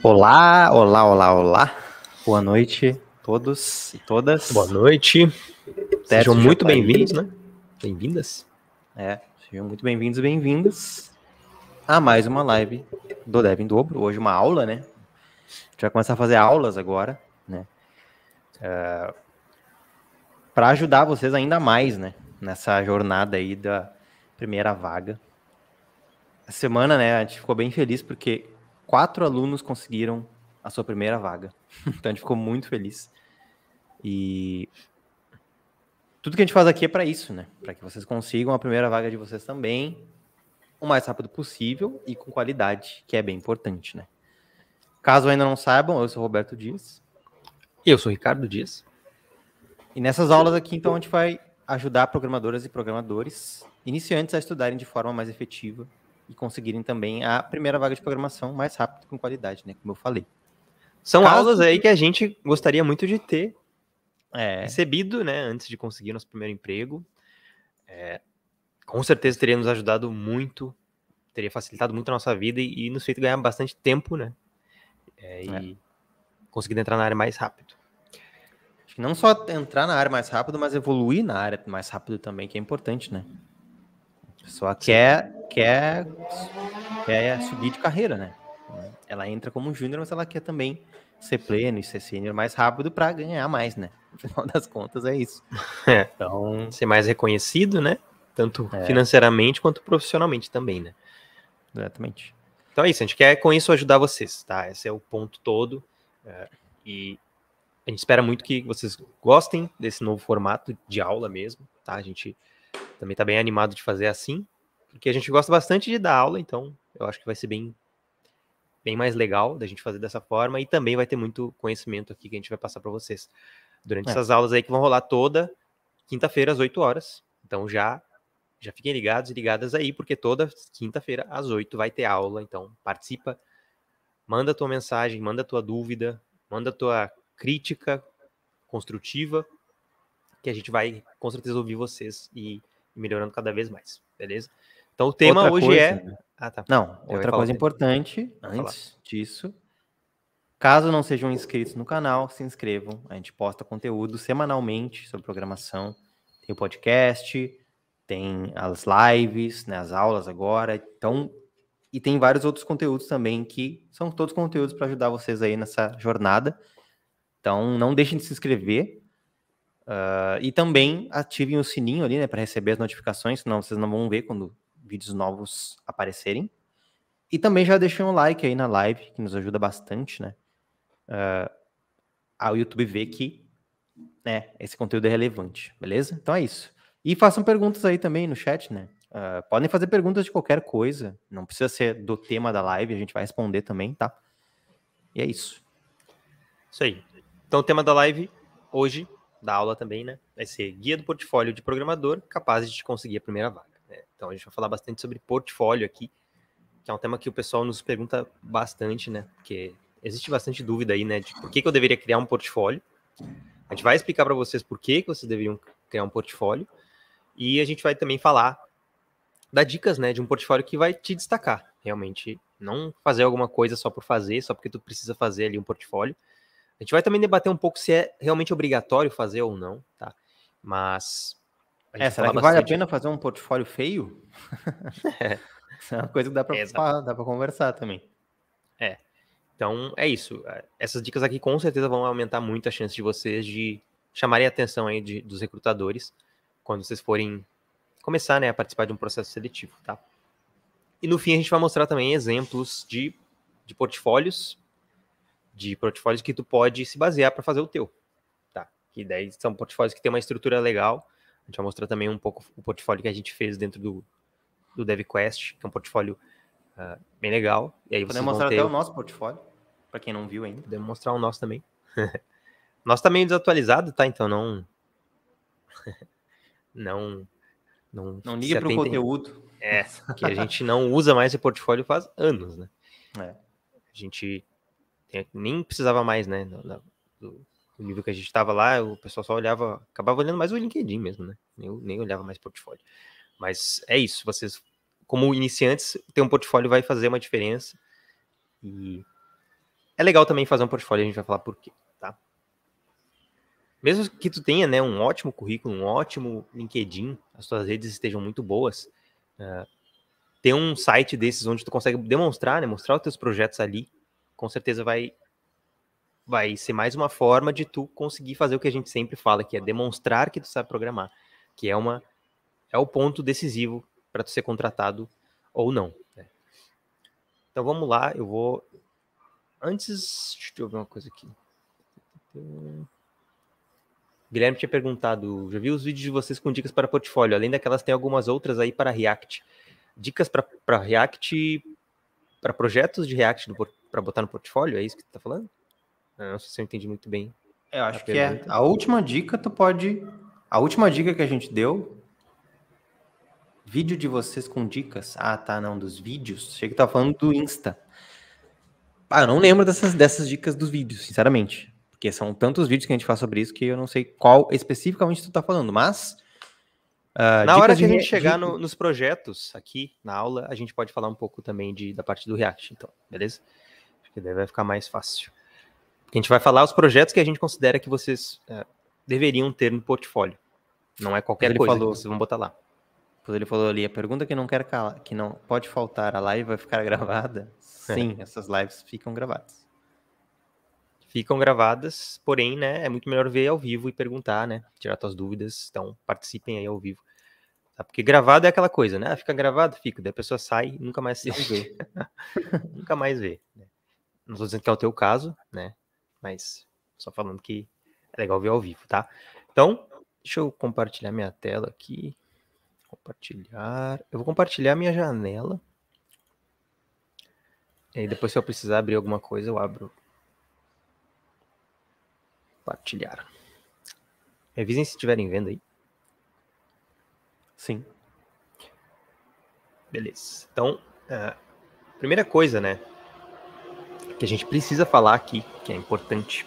Olá, olá, olá, olá. Boa noite a todos e todas. Boa noite. Sejam muito tá bem-vindos, né? Bem-vindas. É, sejam muito bem-vindos e bem-vindas a mais uma live do Dev em Dobro. Hoje uma aula, né? A gente vai começar a fazer aulas agora, né? Uh, é, Para ajudar vocês ainda mais, né? Nessa jornada aí da primeira vaga. A semana, né, a gente ficou bem feliz porque quatro alunos conseguiram a sua primeira vaga. Então a gente ficou muito feliz. E tudo que a gente faz aqui é para isso, né? Para que vocês consigam a primeira vaga de vocês também, o mais rápido possível e com qualidade, que é bem importante, né? Caso ainda não saibam, eu sou Roberto Dias. E eu sou Ricardo Dias. E nessas aulas aqui, então, a gente vai ajudar programadoras e programadores iniciantes a estudarem de forma mais efetiva e conseguirem também a primeira vaga de programação mais rápido com qualidade, né? Como eu falei. São Caso... aulas aí que a gente gostaria muito de ter é. recebido, né? Antes de conseguir nosso primeiro emprego. É, com certeza teria nos ajudado muito, teria facilitado muito a nossa vida e, e nos feito ganhar bastante tempo, né? É, e é. conseguido entrar na área mais rápido. Acho que não só entrar na área mais rápido, mas evoluir na área mais rápido também, que é importante, né? Só quer, quer, quer subir de carreira, né? Ela entra como júnior, mas ela quer também ser pleno e ser sênior mais rápido para ganhar mais, né? No final das contas, é isso. É, então, ser mais reconhecido, né? Tanto é. financeiramente quanto profissionalmente também, né? Exatamente. Então é isso, a gente quer com isso ajudar vocês, tá? Esse é o ponto todo. É, e a gente espera muito que vocês gostem desse novo formato de aula mesmo, tá? A gente também está bem animado de fazer assim, porque a gente gosta bastante de dar aula, então eu acho que vai ser bem, bem mais legal da gente fazer dessa forma e também vai ter muito conhecimento aqui que a gente vai passar para vocês durante é. essas aulas aí que vão rolar toda quinta-feira às 8 horas. Então já já fiquem ligados e ligadas aí, porque toda quinta-feira às 8 vai ter aula, então participa, manda tua mensagem, manda tua dúvida, manda tua crítica construtiva que a gente vai com certeza ouvir vocês e melhorando cada vez mais, beleza? Então o tema outra hoje coisa, é. Né? Ah, tá. Não, Eu outra coisa importante antes falar. disso. Caso não sejam inscritos no canal, se inscrevam. A gente posta conteúdo semanalmente sobre programação. Tem o podcast, tem as lives, né, as aulas agora. Então, e tem vários outros conteúdos também que são todos conteúdos para ajudar vocês aí nessa jornada. Então, não deixem de se inscrever. Uh, e também ativem o sininho ali, né, para receber as notificações, senão vocês não vão ver quando vídeos novos aparecerem. E também já deixem um like aí na live, que nos ajuda bastante, né, uh, ao YouTube ver que né, esse conteúdo é relevante, beleza? Então é isso. E façam perguntas aí também no chat, né? Uh, podem fazer perguntas de qualquer coisa, não precisa ser do tema da live, a gente vai responder também, tá? E é isso. Isso aí. Então, o tema da live hoje da aula também, né? Vai ser guia do portfólio de programador capaz de conseguir a primeira vaga. Né? Então a gente vai falar bastante sobre portfólio aqui, que é um tema que o pessoal nos pergunta bastante, né? Porque existe bastante dúvida aí, né? De por que, que eu deveria criar um portfólio. A gente vai explicar para vocês por que, que vocês deveriam criar um portfólio. E a gente vai também falar dar dicas, né, de um portfólio que vai te destacar, realmente. Não fazer alguma coisa só por fazer, só porque tu precisa fazer ali um portfólio, a gente vai também debater um pouco se é realmente obrigatório fazer ou não, tá? Mas. É, será que bastante... vale a pena fazer um portfólio feio? É. é uma coisa que dá para é, conversar também. É. Então, é isso. É, essas dicas aqui com certeza vão aumentar muito a chance de vocês de chamarem a atenção aí de, dos recrutadores quando vocês forem começar né, a participar de um processo seletivo, tá? E no fim a gente vai mostrar também exemplos de, de portfólios de portfólios que tu pode se basear para fazer o teu, tá? Que daí são portfólios que tem uma estrutura legal. A gente vai mostrar também um pouco o portfólio que a gente fez dentro do, do DevQuest, que é um portfólio uh, bem legal. E aí Podemos mostrar ter... até o nosso portfólio, para quem não viu ainda. Podemos mostrar o nosso também. nosso também tá desatualizado, tá? Então não... não... Não, não liga para o conteúdo. É, que a gente não usa mais esse portfólio faz anos, né? É. A gente nem precisava mais, né? No, no, nível que a gente estava lá, o pessoal só olhava, acabava olhando mais o LinkedIn mesmo, né? Nem, nem olhava mais portfólio. Mas é isso, vocês, como iniciantes, ter um portfólio vai fazer uma diferença. E é legal também fazer um portfólio, a gente vai falar por quê, tá? Mesmo que tu tenha, né, um ótimo currículo, um ótimo LinkedIn, as tuas redes estejam muito boas, uh, ter um site desses onde tu consegue demonstrar, né, mostrar os teus projetos ali, com certeza vai vai ser mais uma forma de tu conseguir fazer o que a gente sempre fala, que é demonstrar que tu sabe programar, que é uma é o ponto decisivo para tu ser contratado ou não. Né? Então vamos lá, eu vou antes deixa eu ver uma coisa aqui. Guilherme tinha perguntado, já vi os vídeos de vocês com dicas para portfólio, além daquelas tem algumas outras aí para React. Dicas para React, para projetos de React no, para botar no portfólio, é isso que tu tá falando? Ah, não sei se eu entendi muito bem. Eu acho que é. A última dica tu pode. A última dica que a gente deu. Vídeo de vocês com dicas. Ah, tá, não, dos vídeos. Achei que tava falando do Insta. Ah, eu não lembro dessas, dessas dicas dos vídeos, sinceramente. Porque são tantos vídeos que a gente faz sobre isso que eu não sei qual especificamente tu tá falando, mas. Uh, na hora que a gente chegar no, nos projetos aqui na aula, a gente pode falar um pouco também de, da parte do React, então, beleza? que daí vai ficar mais fácil. a gente vai falar os projetos que a gente considera que vocês é, deveriam ter no portfólio. Não é qualquer ele coisa falou, que vocês vão botar lá. ele falou ali, a pergunta que não quer calar, que não pode faltar, a live vai ficar gravada? É. Sim, é. essas lives ficam gravadas. Ficam gravadas, porém, né, é muito melhor ver ao vivo e perguntar, né, tirar suas dúvidas, então participem aí ao vivo. Tá, porque gravado é aquela coisa, né? Ah, fica gravado, fica. Daí a pessoa sai e nunca mais se vê. nunca mais vê. Né? Não estou dizendo que é o teu caso, né? Mas só falando que é legal ver ao vivo, tá? Então, deixa eu compartilhar minha tela aqui. Compartilhar. Eu vou compartilhar minha janela. E depois, se eu precisar abrir alguma coisa, eu abro. Compartilhar. Revisem se estiverem vendo aí. Sim. Beleza. Então, uh, primeira coisa, né? que a gente precisa falar aqui, que é importante.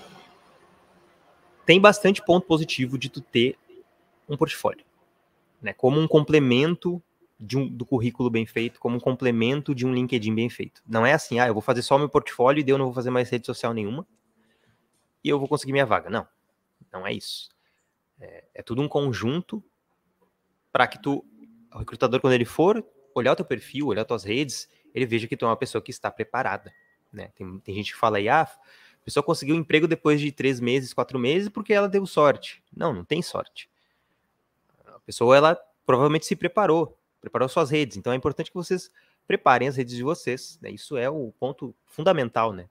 Tem bastante ponto positivo de tu ter um portfólio, né? Como um complemento um, do currículo bem feito, como um complemento de um LinkedIn bem feito. Não é assim, ah, eu vou fazer só meu portfólio e eu não vou fazer mais rede social nenhuma e eu vou conseguir minha vaga. Não, não é isso. É, é tudo um conjunto para que tu, o recrutador, quando ele for olhar o teu perfil, olhar as tuas redes, ele veja que tu é uma pessoa que está preparada, né? Tem, tem gente que fala aí, ah, a pessoa conseguiu um emprego depois de três meses, quatro meses, porque ela deu sorte. Não, não tem sorte. A pessoa, ela provavelmente se preparou, preparou suas redes. Então é importante que vocês preparem as redes de vocês. Né? Isso é o ponto fundamental, né?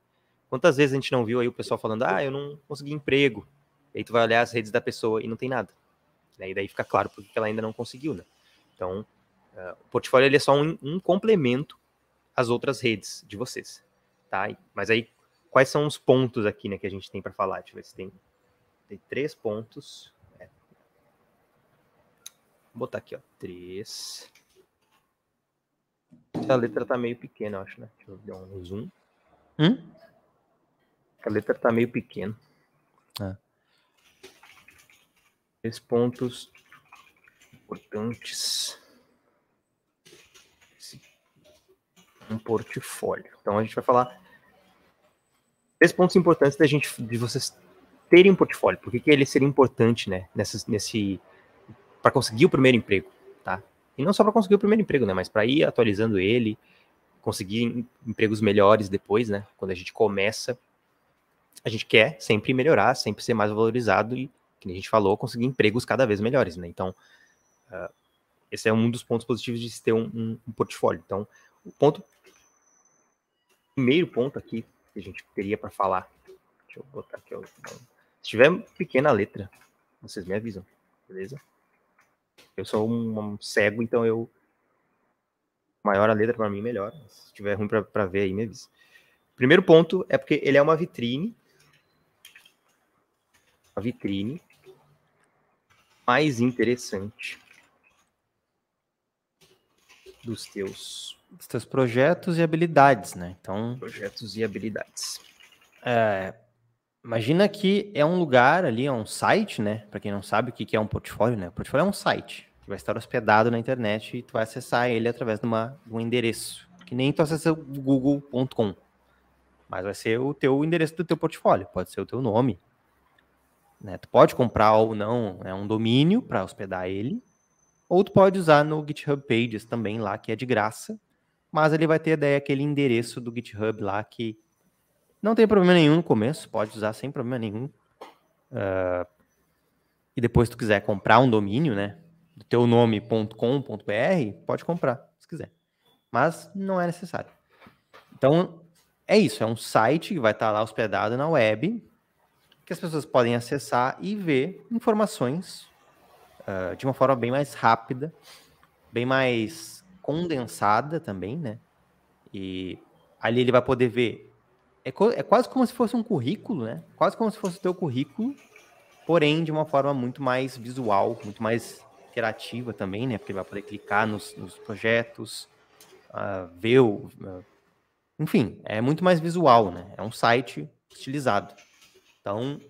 Quantas vezes a gente não viu aí o pessoal falando, ah, eu não consegui emprego. E aí tu vai olhar as redes da pessoa e não tem nada. Né? E daí fica claro porque ela ainda não conseguiu, né? Então, uh, o portfólio é só um, um complemento às outras redes de vocês. Tá? Mas aí, quais são os pontos aqui né, que a gente tem para falar? Deixa eu ver se tem, tem três pontos. É. Vou botar aqui, ó, três. A letra tá meio pequena, acho, né? Deixa eu dar um zoom. Hum? A letra tá meio pequena. É. Três pontos importantes. Um portfólio. Então a gente vai falar três pontos importantes da gente, de vocês terem um portfólio. porque que ele seria importante, né? Nessa, nesse para conseguir o primeiro emprego, tá? E não só para conseguir o primeiro emprego, né? Mas para ir atualizando ele, conseguir empregos melhores depois, né? Quando a gente começa, a gente quer sempre melhorar, sempre ser mais valorizado e, como a gente falou, conseguir empregos cada vez melhores, né? Então, uh, esse é um dos pontos positivos de se ter um, um, um portfólio. Então, o ponto, primeiro ponto aqui que a gente teria para falar. Deixa eu botar aqui. Ó. Se tiver pequena letra, vocês me avisam, beleza? Eu sou um, um cego, então eu. Maior a letra para mim, melhor. Se tiver ruim para ver aí, me avisa. Primeiro ponto é porque ele é uma vitrine. A vitrine mais interessante dos teus os teus projetos e habilidades, né? Então, projetos e habilidades. É, imagina que é um lugar ali, é um site, né? Para quem não sabe o que é um portfólio, né? O portfólio é um site que vai estar hospedado na internet e tu vai acessar ele através de, uma, de um endereço, que nem tu acessa o google.com, mas vai ser o teu endereço do teu portfólio, pode ser o teu nome. Né? Tu pode comprar ou não né, um domínio para hospedar ele, ou tu pode usar no GitHub Pages também lá, que é de graça, mas ele vai ter daí aquele endereço do GitHub lá que não tem problema nenhum no começo, pode usar sem problema nenhum. Uh, e depois se tu quiser comprar um domínio, né? Do teu nome.com.br, pode comprar, se quiser. Mas não é necessário. Então, é isso, é um site que vai estar lá hospedado na web, que as pessoas podem acessar e ver informações uh, de uma forma bem mais rápida, bem mais condensada também, né? E ali ele vai poder ver. É, é quase como se fosse um currículo, né? Quase como se fosse o teu currículo, porém de uma forma muito mais visual, muito mais interativa também, né? Porque ele vai poder clicar nos, nos projetos, uh, ver o. Uh, enfim, é muito mais visual, né? É um site estilizado. Então,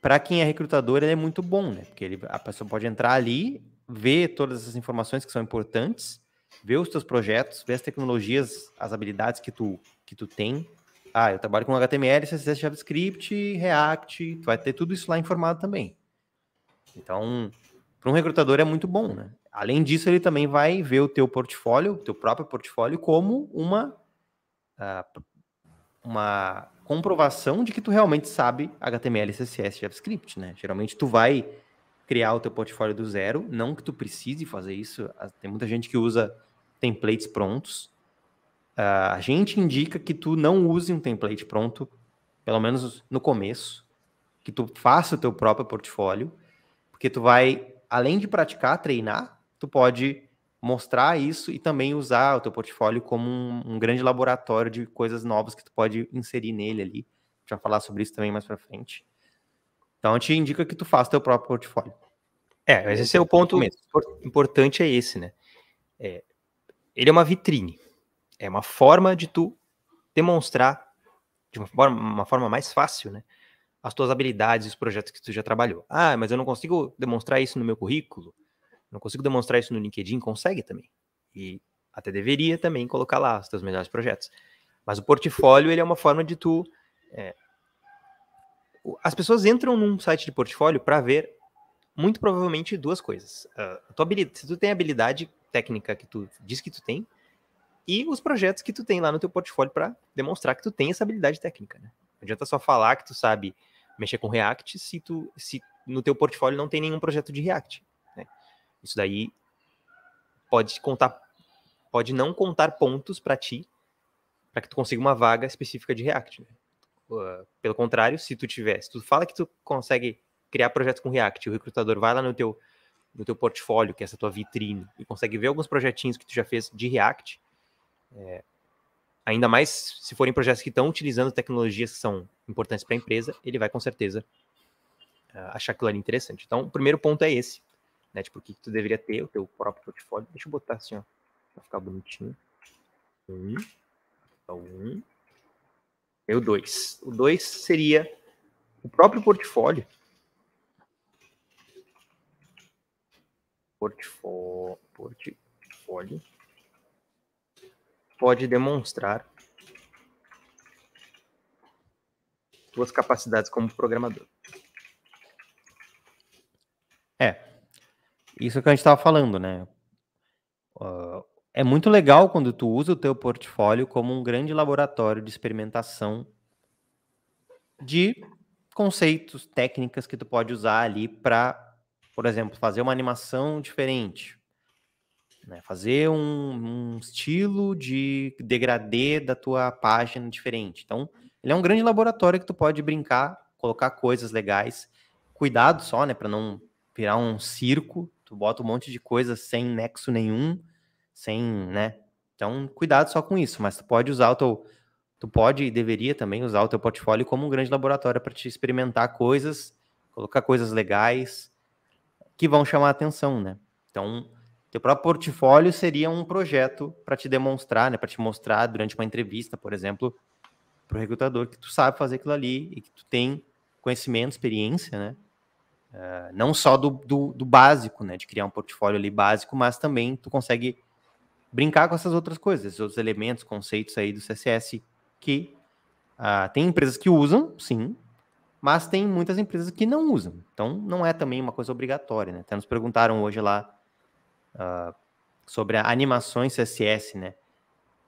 para quem é recrutador, ele é muito bom, né? Porque ele, a pessoa pode entrar ali ver todas essas informações que são importantes, ver os teus projetos, ver as tecnologias, as habilidades que tu, que tu tem. Ah, eu trabalho com HTML, CSS, JavaScript, React, tu vai ter tudo isso lá informado também. Então, para um recrutador é muito bom, né? Além disso, ele também vai ver o teu portfólio, o teu próprio portfólio, como uma, uh, uma comprovação de que tu realmente sabe HTML, CSS, JavaScript, né? Geralmente tu vai criar o teu portfólio do zero, não que tu precise fazer isso, ah, tem muita gente que usa templates prontos. Uh, a gente indica que tu não use um template pronto, pelo menos no começo, que tu faça o teu próprio portfólio, porque tu vai, além de praticar, treinar, tu pode mostrar isso e também usar o teu portfólio como um, um, grande laboratório de coisas novas que tu pode inserir nele ali. A gente vai falar sobre isso também mais para frente. Então, te indica que tu faça teu próprio portfólio. É, mas esse é o ponto mesmo. importante é esse, né? É, ele é uma vitrine. É uma forma de tu demonstrar de uma forma, uma forma mais fácil, né? As tuas habilidades e os projetos que tu já trabalhou. Ah, mas eu não consigo demonstrar isso no meu currículo. Não consigo demonstrar isso no LinkedIn. Consegue também. E até deveria também colocar lá os teus melhores projetos. Mas o portfólio, ele é uma forma de tu é, as pessoas entram num site de portfólio para ver muito provavelmente duas coisas. Uh, se tu tem a habilidade técnica que tu diz que tu tem e os projetos que tu tem lá no teu portfólio para demonstrar que tu tem essa habilidade técnica, né? Não adianta só falar que tu sabe mexer com React se tu se no teu portfólio não tem nenhum projeto de React, né? Isso daí pode contar pode não contar pontos para ti para que tu consiga uma vaga específica de React, né? Ah, pelo contrário, se tu tivesse, tu fala que tu consegue criar projetos com React, o recrutador vai lá no teu no teu portfólio, que é essa tua vitrine, e consegue ver alguns projetinhos que tu já fez de React, é, ainda mais se forem projetos que estão utilizando tecnologias que são importantes para a empresa, ele vai com certeza uh, achar aquilo ali interessante. Então, o primeiro ponto é esse, né? Tipo, o que tu deveria ter, o teu próprio portfólio. Deixa eu botar assim, ó, pra ficar bonitinho. Um, tá um eu é o 2. O 2 seria o próprio portfólio. Portfó portfólio pode demonstrar suas capacidades como programador. É. Isso que a gente estava falando, né? é muito legal quando tu usa o teu portfólio como um grande laboratório de experimentação de conceitos, técnicas que tu pode usar ali para, por exemplo, fazer uma animação diferente, né? fazer um, um, estilo de degradê da tua página diferente. Então, ele é um grande laboratório que tu pode brincar, colocar coisas legais. Cuidado só, né, para não virar um circo. Tu bota um monte de coisa sem nexo nenhum sem, né? Então, cuidado só com isso, mas tu pode usar o teu tu pode e deveria também usar o teu portfólio como um grande laboratório para te experimentar coisas, colocar coisas legais que vão chamar a atenção, né? Então, teu próprio portfólio seria um projeto para te demonstrar, né, para te mostrar durante uma entrevista, por exemplo, para o recrutador que tu sabe fazer aquilo ali e que tu tem conhecimento, experiência, né? Uh, não só do, do, do básico, né, de criar um portfólio ali básico, mas também tu consegue brincar com essas outras coisas, esses outros elementos, conceitos aí do CSS que ah, tem empresas que usam, sim, mas tem muitas empresas que não usam. Então, não é também uma coisa obrigatória, né? Até nos perguntaram hoje lá ah, sobre animações CSS, né?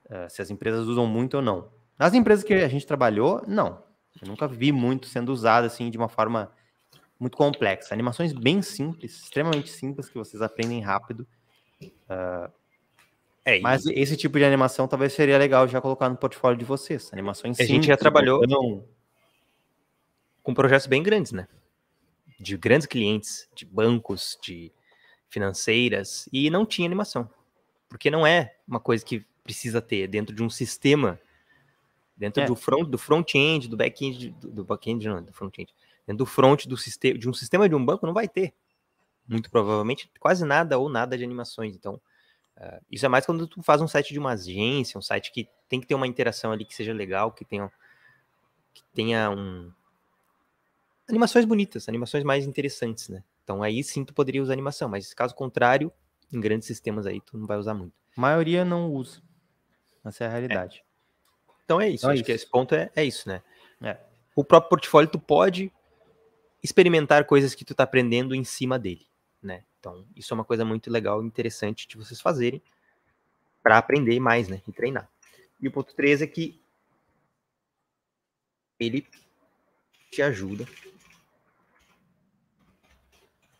Ah, se as empresas usam muito ou não. Nas empresas que a gente trabalhou, não. Eu nunca vi muito sendo usado assim de uma forma muito complexa. Animações bem simples, extremamente simples, que vocês aprendem rápido. Uh, é, Mas e... esse tipo de animação talvez seria legal já colocar no portfólio de vocês. Animação em A gente já trabalhou não... com projetos bem grandes, né? De grandes clientes, de bancos, de financeiras, e não tinha animação. Porque não é uma coisa que precisa ter dentro de um sistema, dentro é. do front, do front-end, do back-end, do, do back-end não, do front-end, dentro do front do sistema, de um sistema de um banco não vai ter, muito provavelmente quase nada ou nada de animações. Então, Uh, isso é mais quando tu faz um site de uma agência, um site que tem que ter uma interação ali que seja legal, que tenha, que tenha um... Animações bonitas, animações mais interessantes, né? Então aí sim tu poderia usar animação, mas caso contrário, em grandes sistemas aí tu não vai usar muito. A maioria não usa. Essa é a realidade. É. Então é isso, então, é acho é isso. que esse ponto é, é isso, né? É. O próprio portfólio tu pode experimentar coisas que tu tá aprendendo em cima dele, né? Então, isso é uma coisa muito legal e interessante de vocês fazerem para aprender mais, né? E treinar. E o ponto 3 é que ele te ajuda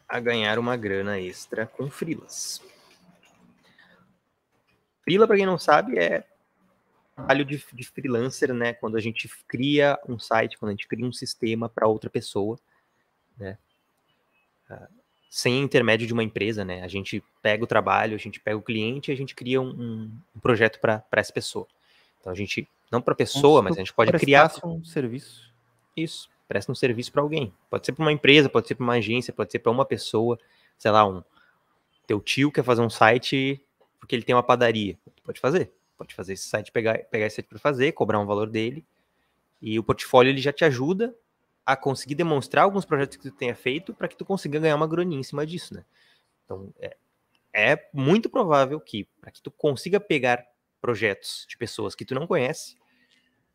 a ganhar uma grana extra com frilas. Frila, para quem não sabe, é trabalho de, de, freelancer, né? Quando a gente cria um site, quando a gente cria um sistema para outra pessoa, né? Uh, sem intermédio de uma empresa, né? A gente pega o trabalho, a gente pega o cliente e a gente cria um, um, projeto para essa pessoa. Então a gente, não para a pessoa, mas a gente pode criar. um serviço. Isso, presta um serviço para alguém. Pode ser para uma empresa, pode ser para uma agência, pode ser para uma pessoa, sei lá, um. Teu tio quer fazer um site porque ele tem uma padaria. Pode fazer. Pode fazer esse site, pegar, pegar esse site para fazer, cobrar um valor dele. E o portfólio ele já te ajuda a conseguir demonstrar alguns projetos que tu tenha feito para que tu consiga ganhar uma graninha em cima disso, né? Então, é, é muito provável que para que tu consiga pegar projetos de pessoas que tu não conhece,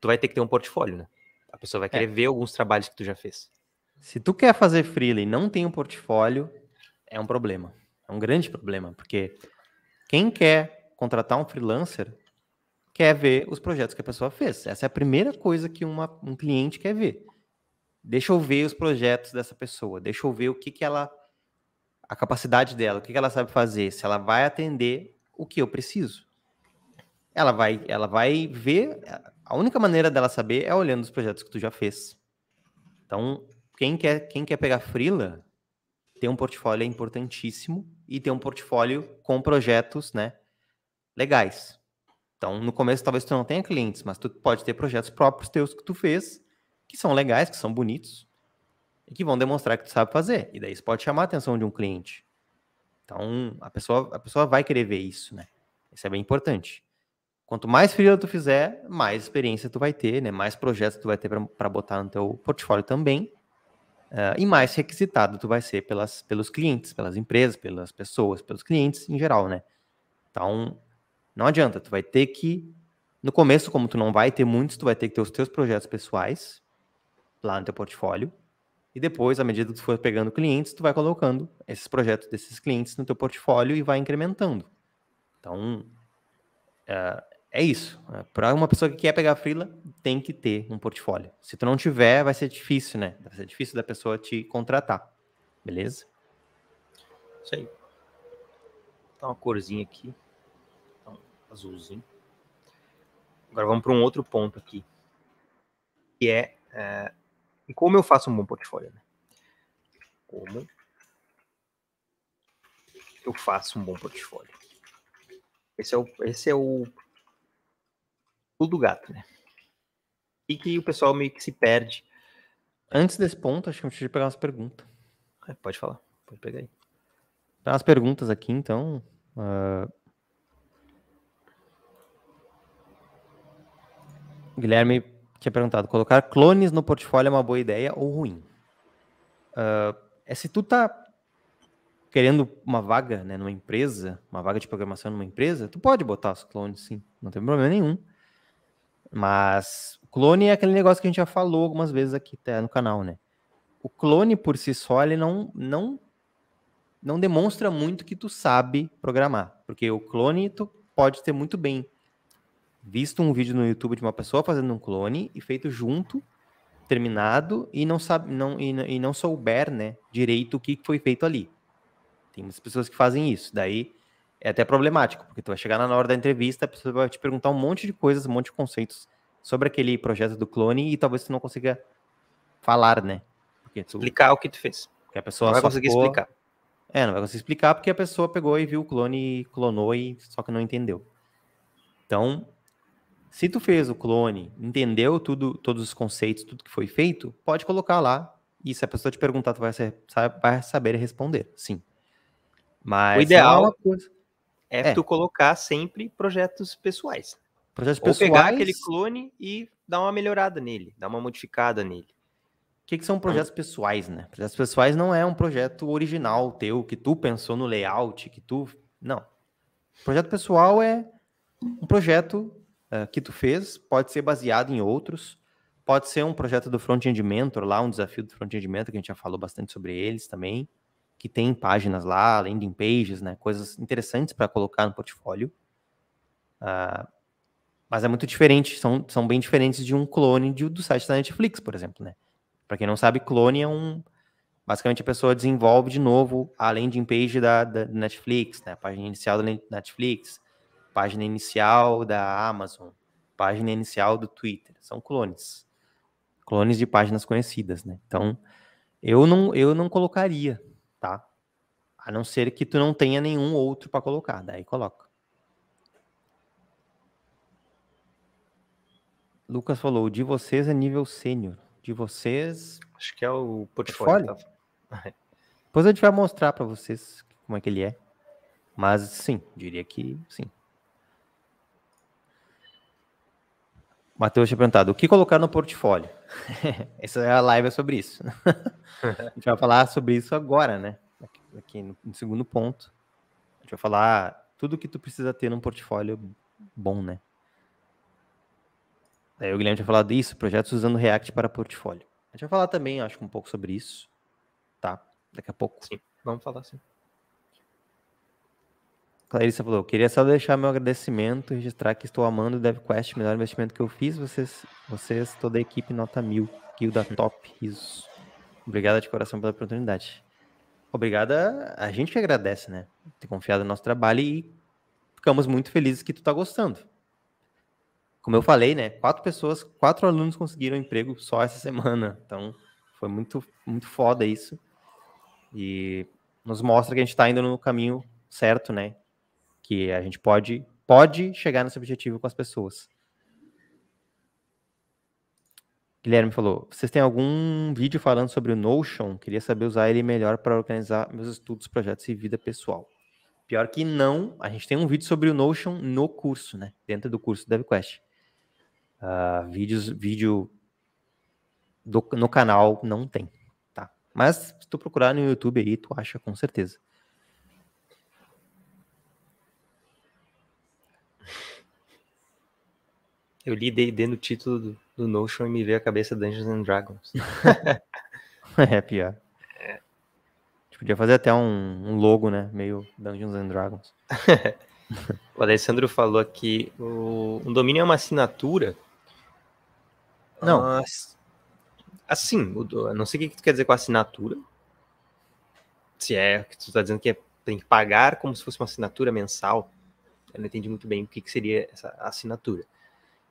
tu vai ter que ter um portfólio, né? A pessoa vai é. querer é. ver alguns trabalhos que tu já fez. Se tu quer fazer freela e não tem um portfólio, é um problema. É um grande problema, porque quem quer contratar um freelancer quer ver os projetos que a pessoa fez. Essa é a primeira coisa que uma, um cliente quer ver. Deixa eu ver os projetos dessa pessoa, deixa eu ver o que, que ela. a capacidade dela, o que, que ela sabe fazer, se ela vai atender o que eu preciso. Ela vai, ela vai ver. A única maneira dela saber é olhando os projetos que tu já fez. Então, quem quer, quem quer pegar frila, ter um portfólio é importantíssimo e ter um portfólio com projetos, né, legais. Então, no começo talvez tu não tenha clientes, mas tu pode ter projetos próprios teus que tu fez que são legais, que são bonitos e que vão demonstrar que tu sabe fazer. E daí isso pode chamar a atenção de um cliente. Então, a pessoa, a pessoa vai querer ver isso, né? Isso é bem importante. Quanto mais frio tu fizer, mais experiência tu vai ter, né? Mais projetos tu vai ter para botar no teu portfólio também. Uh, e mais requisitado tu vai ser pelas, pelos clientes, pelas empresas, pelas pessoas, pelos clientes em geral, né? Então, não adianta, tu vai ter que... No começo, como tu não vai ter muitos, tu vai ter que ter os teus projetos pessoais, lá no teu portfólio. E depois, à medida que tu for pegando clientes, tu vai colocando esses projetos desses clientes no teu portfólio e vai incrementando. Então, é, é isso. É, para uma pessoa que quer pegar frila, tem que ter um portfólio. Se tu não tiver, vai ser difícil, né? Vai ser difícil da pessoa te contratar. Beleza? Isso aí. Tá uma corzinha aqui. Tá azulzinho. Agora vamos para um outro ponto aqui. Que é, é e como eu faço um bom portfólio? Né? Como eu faço um bom portfólio? Esse é o, esse é o pulo do gato, né? E que o pessoal meio que se perde. Antes desse ponto, acho que eu preciso pegar umas perguntas. É, pode falar, pode pegar aí. Tem umas perguntas aqui, então. Uh... Guilherme tinha perguntado, colocar clones no portfólio é uma boa ideia ou ruim? Uh, é se tu tá querendo uma vaga né, numa empresa, uma vaga de programação numa empresa, tu pode botar os clones, sim, não tem problema nenhum. Mas clone é aquele negócio que a gente já falou algumas vezes aqui até no canal, né? O clone por si só, ele não, não, não demonstra muito que tu sabe programar, porque o clone tu pode ter muito bem visto um vídeo no YouTube de uma pessoa fazendo um clone e feito junto, terminado, e não, sabe, não, e, e não souber né, direito o que foi feito ali. Tem muitas pessoas que fazem isso. Daí é até problemático, porque tu vai chegar na hora da entrevista, a pessoa vai te perguntar um monte de coisas, um monte de conceitos sobre aquele projeto do clone e talvez tu não consiga falar, né? Porque tu, explicar o que tu fez. Porque a pessoa não vai conseguir explicar. É, não vai conseguir explicar porque a pessoa pegou e viu o clone, clonou e só que não entendeu. Então, se tu fez o clone, entendeu tudo, todos os conceitos, tudo que foi feito, pode colocar lá. E se a pessoa te perguntar, tu vai, ser, vai saber responder, sim. Mas o ideal é, é, é, tu colocar sempre projetos pessoais. Projetos Ou pessoais. pegar aquele clone e dar uma melhorada nele, dar uma modificada nele. O que, que são projetos então, pessoais, né? Projetos pessoais não é um projeto original teu, que tu pensou no layout, que tu. Não. Projeto pessoal é um projeto ah, que tu fez pode ser baseado em outros, pode ser um projeto do Front-End Mentor lá, um desafio do Front-End Mentor, que a gente já falou bastante sobre eles também, que tem páginas lá, landing pages, né, coisas interessantes para colocar no portfólio. Uh, mas é muito diferente, são, são bem diferentes de um clone de, do site da Netflix, por exemplo, né? Para quem não sabe, clone é um, basicamente a pessoa desenvolve de novo a landing page da, da Netflix, né? a página inicial da Netflix, página inicial da Amazon, página inicial do Twitter, são clones. Clones de páginas conhecidas, né? Então, eu não, eu não colocaria, tá? A não ser que tu não tenha nenhum outro para colocar, daí coloca. Lucas falou, de vocês é nível sênior. De vocês. Acho que é o é portfólio. Tá? Depois a gente vai mostrar para vocês como é que ele é. Mas sim, diria que sim. Matheus tinha perguntado, o que colocar no portfólio? Essa é a live é sobre isso. a gente vai falar sobre isso agora, né? Aqui no, no, segundo ponto. A gente vai falar tudo que tu precisa ter num portfólio bom, né? Daí o Guilherme tinha falado isso, projetos usando React para portfólio. A gente vai falar também, acho, um pouco sobre isso, tá? Daqui a pouco. Sim, vamos falar sim. Clarissa falou: queria só deixar meu agradecimento, registrar que estou amando o DevQuest, melhor investimento que eu fiz. Vocês, vocês toda a equipe, nota mil. Guilda top, isso. Obrigada de coração pela oportunidade. Obrigada, a gente que agradece, né? Ter confiado no nosso trabalho e ficamos muito felizes que tu tá gostando. Como eu falei, né? Quatro pessoas, quatro alunos conseguiram emprego só essa semana. Então, foi muito, muito foda isso. E nos mostra que a gente tá indo no caminho certo, né? que a gente pode pode chegar nesse objetivo com as pessoas. Guilherme falou: vocês têm algum vídeo falando sobre o Notion? Queria saber usar ele melhor para organizar meus estudos, projetos e vida pessoal. Pior que não, a gente tem um vídeo sobre o Notion no curso, né? Dentro do curso do DevQuest. Uh, ah, vídeos, vídeo do, no canal não tem, tá? Mas se tu procurar no YouTube aí, tu acha com certeza. Eu li D&D no título do, do Notion e me veio a cabeça Dungeons and Dragons. é pior. É. podia fazer até um, um logo, né? Meio Dungeons and Dragons. o Alessandro falou aqui, o, um domínio é uma assinatura. Não. Mas, ah, assim, o, não sei o que tu quer dizer com assinatura. Se é que tu tá dizendo que é, tem que pagar como se fosse uma assinatura mensal. Eu não entendi muito bem o que, que seria essa assinatura.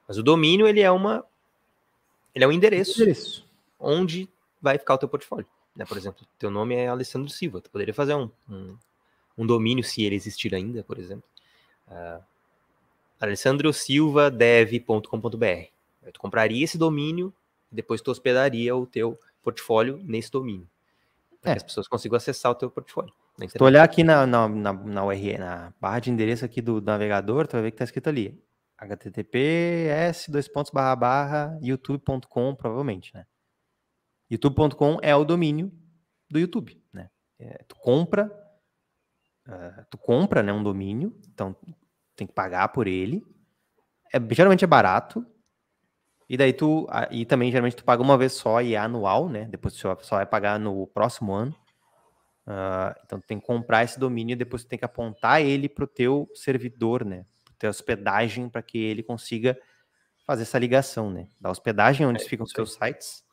Mas o domínio, ele é uma ele é um endereço, endereço. onde vai ficar o teu portfólio. Né? Por exemplo, teu nome é Alessandro Silva. Tu poderia fazer um, um, um domínio, se ele existir ainda, por exemplo. Uh, ah, alessandrosilvadev.com.br. Tu compraria esse domínio e depois tu hospedaria o teu portfólio nesse domínio. Para é. que as pessoas consigam acessar o teu portfólio. Se tu olhar aqui na, na, na, na, URL, na barra de endereço aqui do, do navegador, tu vai ver que está escrito ali, https dois pontos barra barra youtube.com provavelmente, né? youtube.com é o domínio do YouTube, né? É, tu compra, uh, tu compra, né, um domínio, então tem que pagar por ele. É, geralmente é barato. E daí tu, e também geralmente tu paga uma vez só e é anual, né? Depois tu só vai pagar no próximo ano. Uh, então tu tem que comprar esse domínio e depois tu tem que apontar ele pro teu servidor, né? ter hospedagem para que ele consiga fazer essa ligação, né? Da hospedagem onde é, ficam os seus sites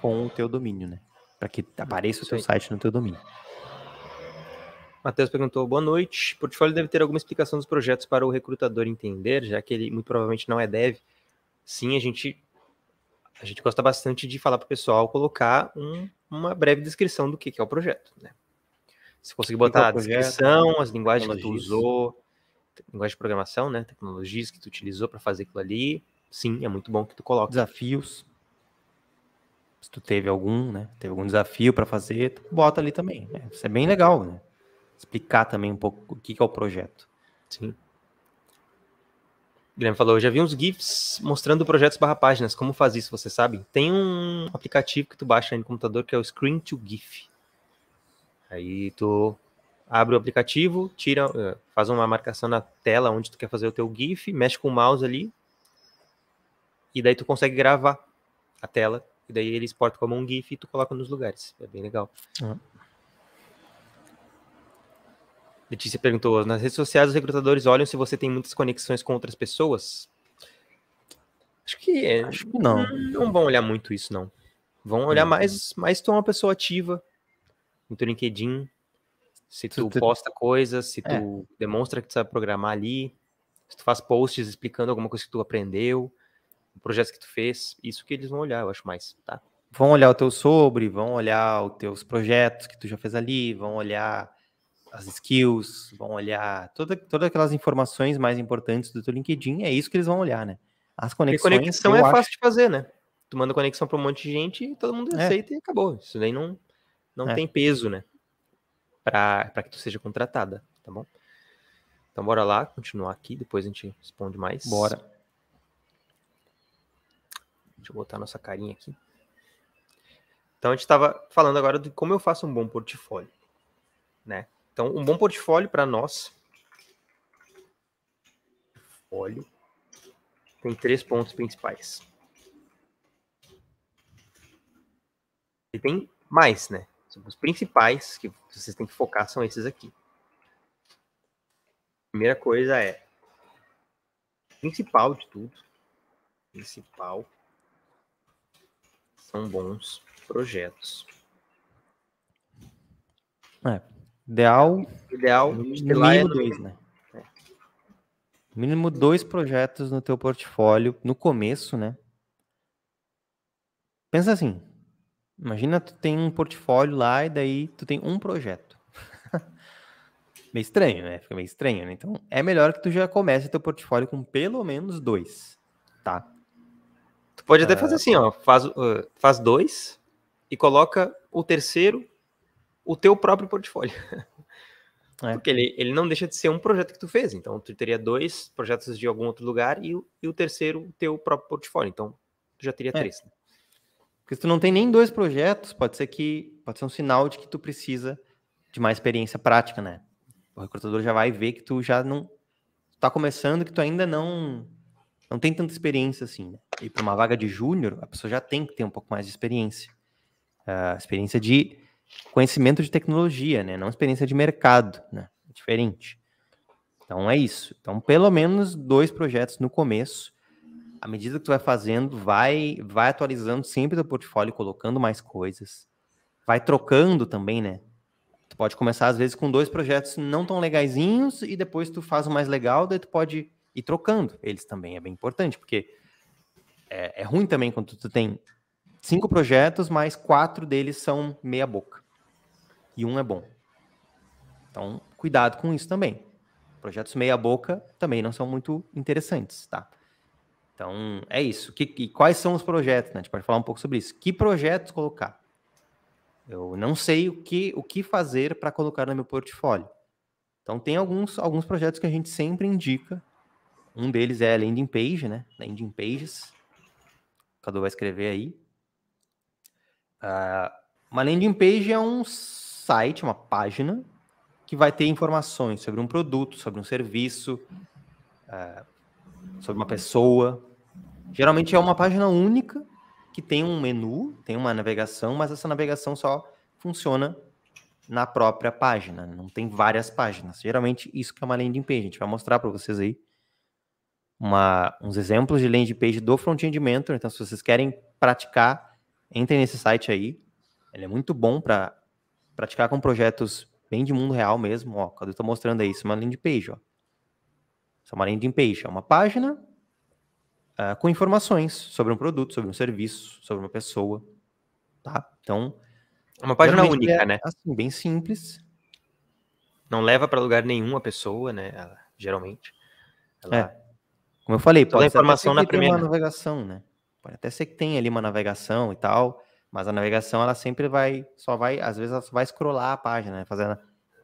com o teu domínio, né? Para que apareça o seu site no teu domínio. Matheus perguntou: boa noite. O portfólio deve ter alguma explicação dos projetos para o recrutador entender, já que ele muito provavelmente não é dev. Sim, a gente a gente gosta bastante de falar para o pessoal colocar um, uma breve descrição do que, que é o projeto, né? Se conseguir é botar é a descrição, as linguagens que tu usou, linguagem de programação, né? Tecnologias que tu utilizou para fazer aquilo ali. Sim, é muito bom que tu coloque desafios. Se tu teve algum, né? Teve algum desafio para fazer, tu bota ali também. Né? Isso é bem legal, né? Explicar também um pouco o que, que é o projeto. Sim. Guilherme falou, já vi uns GIFs mostrando projetos barra páginas, como faz isso, você sabe? Tem um aplicativo que tu baixa aí no computador que é o Screen to GIF. Aí tu abre o aplicativo, tira, eh, faz uma marcação na tela onde tu quer fazer o teu GIF, mexe com o mouse ali, e daí tu consegue gravar a tela, e daí ele exporta como um GIF e tu coloca nos lugares. É bem legal. Uhum. Letícia perguntou: nas redes sociais os recrutadores olham se você tem muitas conexões com outras pessoas? Acho que, é, Acho que não. Não vão olhar muito isso, não. Vão olhar mais, mais tu é uma pessoa ativa no teu LinkedIn, se tu posta coisas, se é. tu demonstra que tu sabe programar ali, se tu faz posts explicando alguma coisa que tu aprendeu, projetos que tu fez, isso que eles vão olhar, eu acho mais, tá? Vão olhar o teu sobre, vão olhar os teus projetos que tu já fez ali, vão olhar as skills, vão olhar toda, todas aquelas informações mais importantes do teu LinkedIn, é isso que eles vão olhar, né? As conexões. Porque conexão é acho... fácil de fazer, né? Tu manda conexão para um monte de gente e todo mundo é. aceita é. e acabou. Isso daí não, não é. tem peso, né? para que tu seja contratada, tá bom? Então bora lá, continuar aqui, depois a gente responde mais. Bora. Deixa eu botar nossa carinha aqui. Então a gente estava falando agora de como eu faço um bom portfólio, né? Então um bom portfólio para nós, portfólio tem três pontos principais. E tem mais, né? Então, os principais que vocês têm que focar são esses aqui. Primeira coisa é principal de tudo, principal são bons projetos. É. Ideal. Ideal. Mínimo é dois, né? É. Mínimo dois projetos no teu portfólio no começo, né? Pensa assim, Imagina tu tem um portfólio lá e daí tu tem um projeto. meio estranho, né? Fica meio estranho, né? Então é melhor que tu já comece teu portfólio com pelo menos dois, tá? Tu pode até uh, fazer assim, ó, faz, uh, faz dois e coloca o terceiro, o teu próprio portfólio. É. Porque ele, ele não deixa de ser um projeto que tu fez. Então, tu teria dois projetos de algum outro lugar e, e o terceiro, o teu próprio portfólio. Então, tu já teria é. três. Né? Porque se tu não tem nem dois projetos, pode ser que pode ser um sinal de que tu precisa de mais experiência prática, né? O recrutador já vai ver que tu já não tá começando, que tu ainda não não tem tanta experiência assim. Né? E para uma vaga de júnior, a pessoa já tem que ter um pouco mais de experiência, uh, experiência de conhecimento de tecnologia, né? Não experiência de mercado, né? É diferente. Então é isso. Então pelo menos dois projetos no começo à medida que tu vai fazendo, vai, vai atualizando sempre o portfólio, colocando mais coisas. Vai trocando também, né? Tu pode começar, às vezes, com dois projetos não tão legaisinhos e depois tu faz o mais legal, daí tu pode ir trocando eles também. É bem importante, porque é, é ruim também quando tu, tu tem cinco projetos, mas quatro deles são meia boca. E um é bom. Então, cuidado com isso também. Projetos meia boca também não são muito interessantes, tá? Então, é isso. Que, e quais são os projetos? Né? A gente pode falar um pouco sobre isso. Que projetos colocar? Eu não sei o que, o que fazer para colocar no meu portfólio. Então, tem alguns, alguns projetos que a gente sempre indica. Um deles é a landing page, né? Landing pages. O Cadu vai escrever aí. Uh, uma landing page é um site, uma página, que vai ter informações sobre um produto, sobre um serviço, uh, sobre uma pessoa. Geralmente é uma página única que tem um menu, tem uma navegação, mas essa navegação só funciona na própria página, não tem várias páginas. Geralmente isso que é uma landing page, a gente vai mostrar para vocês aí uma, uns exemplos de landing page do front-end mentor, então se vocês querem praticar, entrem nesse site aí. Ele é muito bom para praticar com projetos bem de mundo real mesmo, ó. eu estou mostrando aí, isso é uma landing page, ó. Isso é uma landing page, é uma página uh, com informações sobre um produto, sobre um serviço, sobre uma pessoa, tá? Então, é uma página única, é, né? Assim, bem simples. Não leva para lugar nenhum a pessoa, né? Ela, geralmente. Ela... É. Como eu falei, Toda pode informação ser que na primeira uma navegação, né? Pode até ser que tenha ali uma navegação e tal, mas a navegação ela sempre vai, só vai, às vezes ela só vai escrolar a página, né? fazendo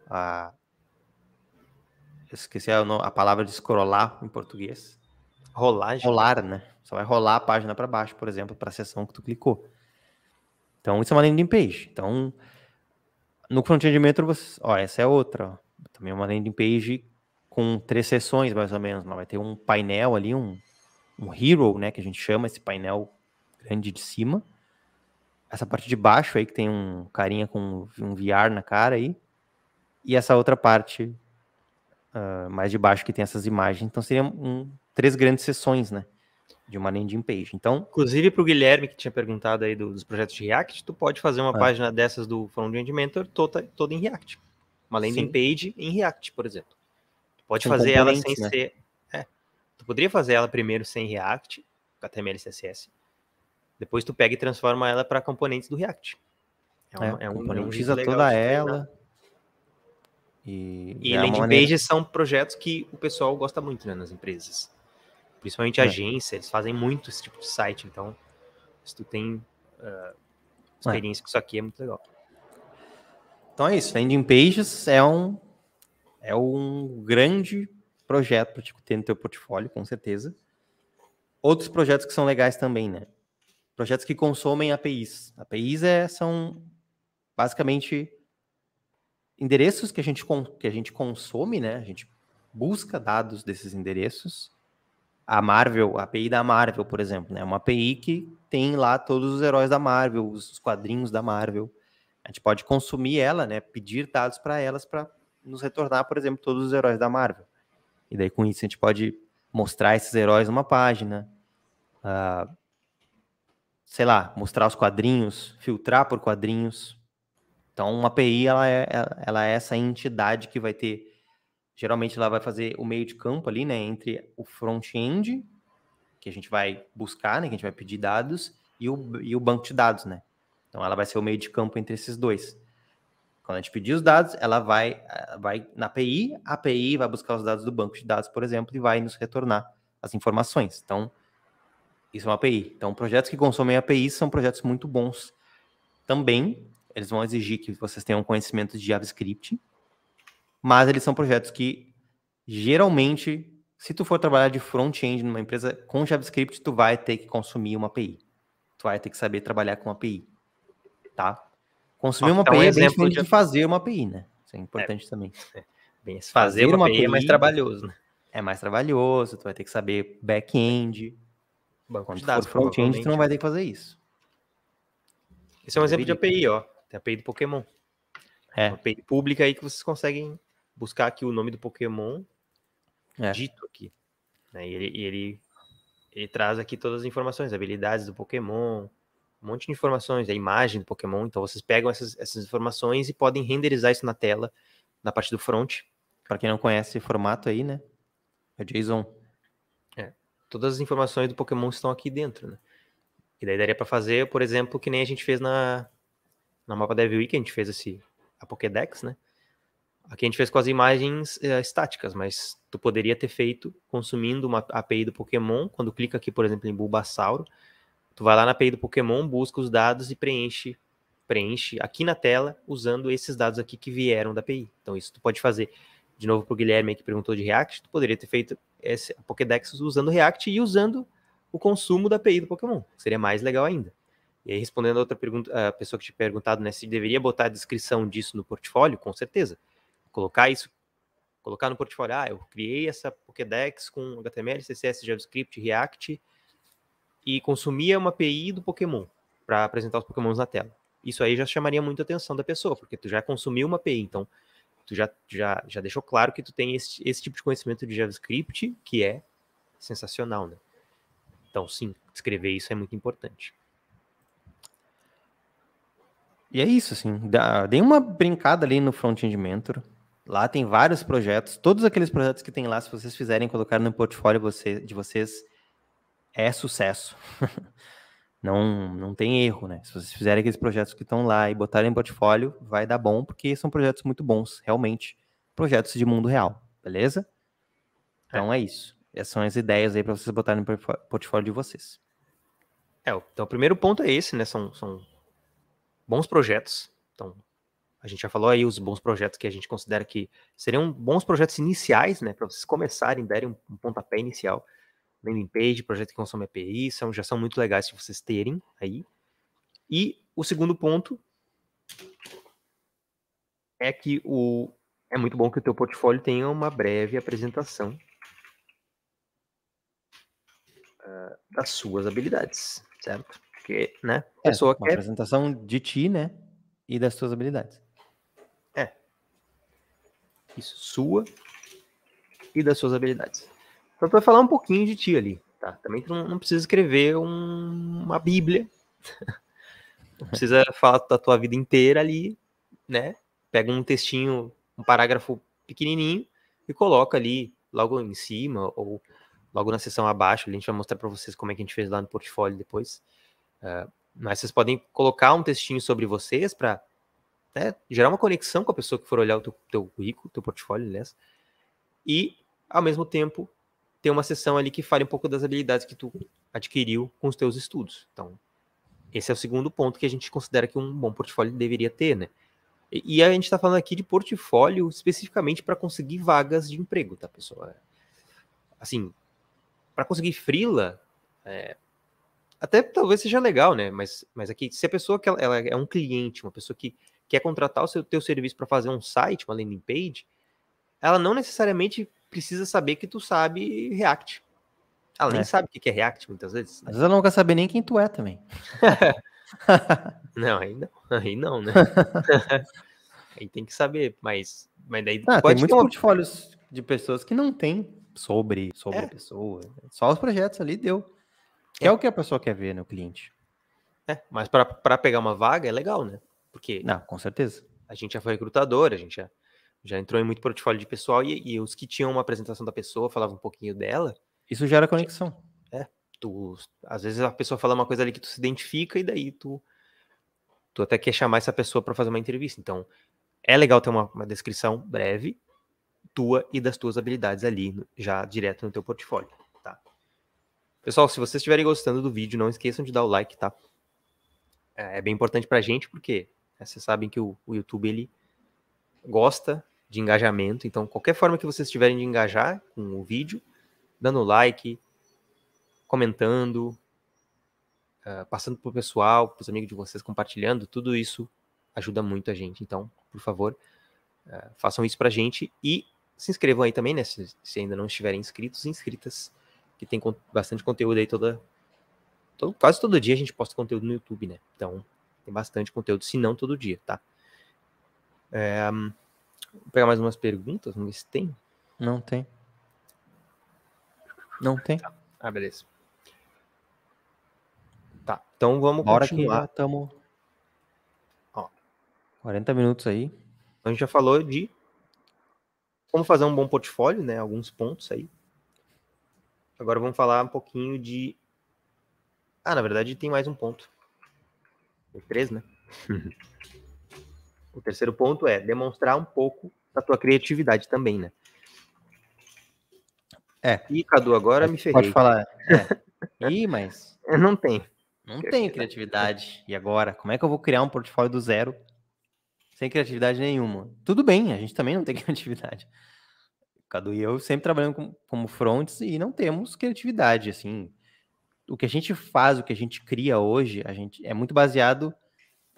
a, esqueci a, a, palavra de scrollar em português. Rolagem. Rolar, né? Só vai rolar a página para baixo, por exemplo, para a seção que tu clicou. Então, isso é uma landing page. Então, no front-end Metro, você... ó, essa é outra. Ó. Também é uma landing page com três seções, mais ou menos. Vai ter um painel ali, um, um hero, né, que a gente chama, esse painel grande de cima. Essa parte de baixo aí, que tem um carinha com um VR na cara aí. E essa outra parte uh, mais de baixo que tem essas imagens. Então, seria um três grandes sessões, né? De uma landing page. Então, inclusive para o Guilherme que tinha perguntado aí do, dos projetos de React, tu pode fazer uma é. página dessas do de Mentor toda, toda em React, uma landing Sim. page em React, por exemplo. Tu pode fazer ela sem né? ser, é, tu poderia fazer ela primeiro sem React, HTML, CSS. Depois tu pega e transforma ela para componentes do React. É, uma, é, é um componente é toda ela. E, e é landing maneira... pages são projetos que o pessoal gosta muito né, nas empresas. Principalmente é. agência, eles fazem muito esse tipo de site. Então, se tu tem uh, experiência é. com isso aqui, é muito legal. Então é isso. Landing Pages é um, é um grande projeto para te ter no teu portfólio, com certeza. Outros projetos que são legais também, né? Projetos que consomem APIs. APIs é, são basicamente endereços que a gente, que a gente consome, né? A gente busca dados desses endereços a Marvel, a API da Marvel, por exemplo, né? É uma API que tem lá todos os heróis da Marvel, os quadrinhos da Marvel. A gente pode consumir ela, né? Pedir dados para elas para nos retornar, por exemplo, todos os heróis da Marvel. E daí com isso a gente pode mostrar esses heróis numa página, uh, sei lá, mostrar os quadrinhos, filtrar por quadrinhos. Então, uma API ela é, ela é essa entidade que vai ter Geralmente ela vai fazer o meio de campo ali, né, entre o front-end, que a gente vai buscar, né, que a gente vai pedir dados, e o, e o banco de dados, né. Então ela vai ser o meio de campo entre esses dois. Quando a gente pedir os dados, ela vai, eh, vai na API, a API vai buscar os dados do banco de dados, por exemplo, e vai nos retornar as informações. Então, isso é uma API. Então, projetos que consomem API são projetos muito bons. Também, eles vão exigir que vocês tenham conhecimento de JavaScript, mas eles são projetos que geralmente, se tu for trabalhar de front-end numa empresa com JavaScript, tu vai ter que consumir uma API. Tu vai ter que saber trabalhar com API, tá? Consumir uma API é um é bem diferente de... de fazer uma API, né? Isso é importante é. também. É. Bem, fazer, fazer uma, uma API, API é mais trabalhoso, né? É mais trabalhoso, tu vai ter que saber back-end. Quando tu for front-end, tu não vai ter que fazer isso. Esse é um exemplo de API, ó. Tem a API do Pokémon. É. Uma API pública aí que vocês conseguem buscar aqui o nome do Pokémon é. dito aqui. Né? E ele, ele, ele, traz aqui todas as informações, habilidades do Pokémon, um monte de informações, a imagem do Pokémon. Então vocês pegam essas, essas informações e podem renderizar isso na tela, na parte do front. Para quem não conhece esse formato aí, né? É JSON. É. Todas as informações do Pokémon estão aqui dentro, né? E daí daria para fazer, por exemplo, que nem a gente fez na, na Mapa Devil Week, a gente fez esse, a Pokédex, né? Aqui a gente fez com as imagens é, estáticas, mas tu poderia ter feito consumindo uma API do Pokémon. Quando clica aqui, por exemplo, em Bulbasauro, tu vai lá na API do Pokémon, busca os dados e preenche preenche aqui na tela usando esses dados aqui que vieram da API. Então isso tu pode fazer. De novo para o Guilherme que perguntou de React, tu poderia ter feito esse Pokédex usando React e usando o consumo da API do Pokémon. Seria mais legal ainda. E aí, respondendo a outra pergunta, a pessoa que te perguntado, né, se deveria botar a descrição disso no portfólio, com certeza colocar isso, colocar no portfólio, ah, eu criei essa Pokédex com HTML, CSS, JavaScript, React e consumia uma API do Pokémon para apresentar os Pokémons na tela. Isso aí já chamaria muito a atenção da pessoa, porque tu já consumiu uma API, então tu já, já, já deixou claro que tu tem esse, esse tipo de conhecimento de JavaScript, que é sensacional, né? Então, sim, escrever isso é muito importante. E é isso, assim. Dei uma brincada ali no front-end mentor. Lá tem vários projetos. Todos aqueles projetos que tem lá, se vocês fizerem colocar no portfólio você, de vocês, é sucesso. não, não tem erro, né? Se vocês fizerem aqueles projetos que estão lá e botarem em portfólio, vai dar bom, porque são projetos muito bons, realmente. Projetos de mundo real, beleza? É. Então é, é isso. Essas são as ideias aí para vocês botarem no portfólio de vocês. É, então o primeiro ponto é esse, né? São, são bons projetos. Então, a gente já falou aí os bons projetos que a gente considera que seriam bons projetos iniciais, né? Para vocês começarem, derem um, um pontapé inicial. Landing page, projeto que consome API, são, já são muito legais se vocês terem aí. E o segundo ponto é que o, é muito bom que o teu portfólio tenha uma breve apresentação uh, das suas habilidades, certo? Porque, né, a é, pessoa é, uma quer... apresentação de ti, né, e das suas habilidades. Isso, sua e das suas habilidades. Então, tu vai falar um pouquinho de ti ali, tá? Também tu não, precisa escrever um, uma bíblia, não precisa falar da tua vida inteira ali, né? Pega um textinho, um parágrafo pequenininho e coloca ali logo em cima ou logo na seção abaixo. A gente vai mostrar para vocês como é que a gente fez lá no portfólio depois. Uh, mas vocês podem colocar um textinho sobre vocês para até gerar uma conexão com a pessoa que for olhar o teu, teu currículo, teu portfólio, aliás, e, ao mesmo tempo, ter uma sessão ali que fale um pouco das habilidades que tu adquiriu com os teus estudos. Então, esse é o segundo ponto que a gente considera que um bom portfólio deveria ter, né? E, e a gente está falando aqui de portfólio especificamente para conseguir vagas de emprego, tá, pessoal? É, assim, para conseguir frila, é, até talvez seja legal, né? Mas, mas aqui, é se a pessoa que ela, ela, é um cliente, uma pessoa que quer contratar o seu teu serviço para fazer um site, uma landing page, ela não necessariamente precisa saber que tu sabe React. Ela é. sabe o que é React muitas vezes. Né? Às vezes ela não quer saber nem quem tu é também. não, aí não, aí não, né? aí tem que saber, mas, mas daí ah, pode tem muitos portfólios de pessoas que não tem sobre, sobre é. a pessoa. Só os projetos ali deu. É. é o que a pessoa quer ver, né, o cliente. É, mas para pegar uma vaga é legal, né? Porque. Não, com certeza. A gente já foi recrutador, a gente já, já entrou em muito portfólio de pessoal e, e os que tinham uma apresentação da pessoa, falavam um pouquinho dela. Isso gera conexão. É. Tu, às vezes a pessoa fala uma coisa ali que tu se identifica e daí tu. Tu até quer chamar essa pessoa para fazer uma entrevista. Então, é legal ter uma, uma descrição breve tua e das tuas habilidades ali, já direto no teu portfólio, tá? Pessoal, se vocês estiverem gostando do vídeo, não esqueçam de dar o like, tá? É, é bem importante pra gente, porque né? Vocês sabem que o, o YouTube ele gosta de engajamento, então qualquer forma que vocês tiverem de engajar com o vídeo, dando like, comentando, uh, passando pro pessoal, pros amigos de vocês, compartilhando, tudo isso ajuda muito a gente. Então, por favor, uh, façam isso para a gente e se inscrevam aí também, né? Se, se ainda não estiverem inscritos, inscritas, que tem con bastante conteúdo aí toda, todo, quase todo dia a gente posta conteúdo no YouTube, né? Então, tem bastante conteúdo, se não todo dia, tá? É, vou pegar mais umas perguntas, vamos ver se tem. Não tem. Não tem. Tá. Ah, beleza. Tá, então vamos Bora continuar. Hora que estamos... 40 minutos aí. A gente já falou de como fazer um bom portfólio, né? Alguns pontos aí. Agora vamos falar um pouquinho de. Ah, na verdade tem mais um ponto três, né? Uhum. o terceiro ponto é demonstrar um pouco da tua criatividade também, né? É. E Cadu, agora me ferrei. Pode falar. É. Ih, mas. Não tem. Não tem criatividade. E agora? Como é que eu vou criar um portfólio do zero sem criatividade nenhuma? Tudo bem, a gente também não tem criatividade. Cadu e eu sempre trabalhamos como fronts e não temos criatividade, assim o que a gente faz, o que a gente cria hoje, a gente é muito baseado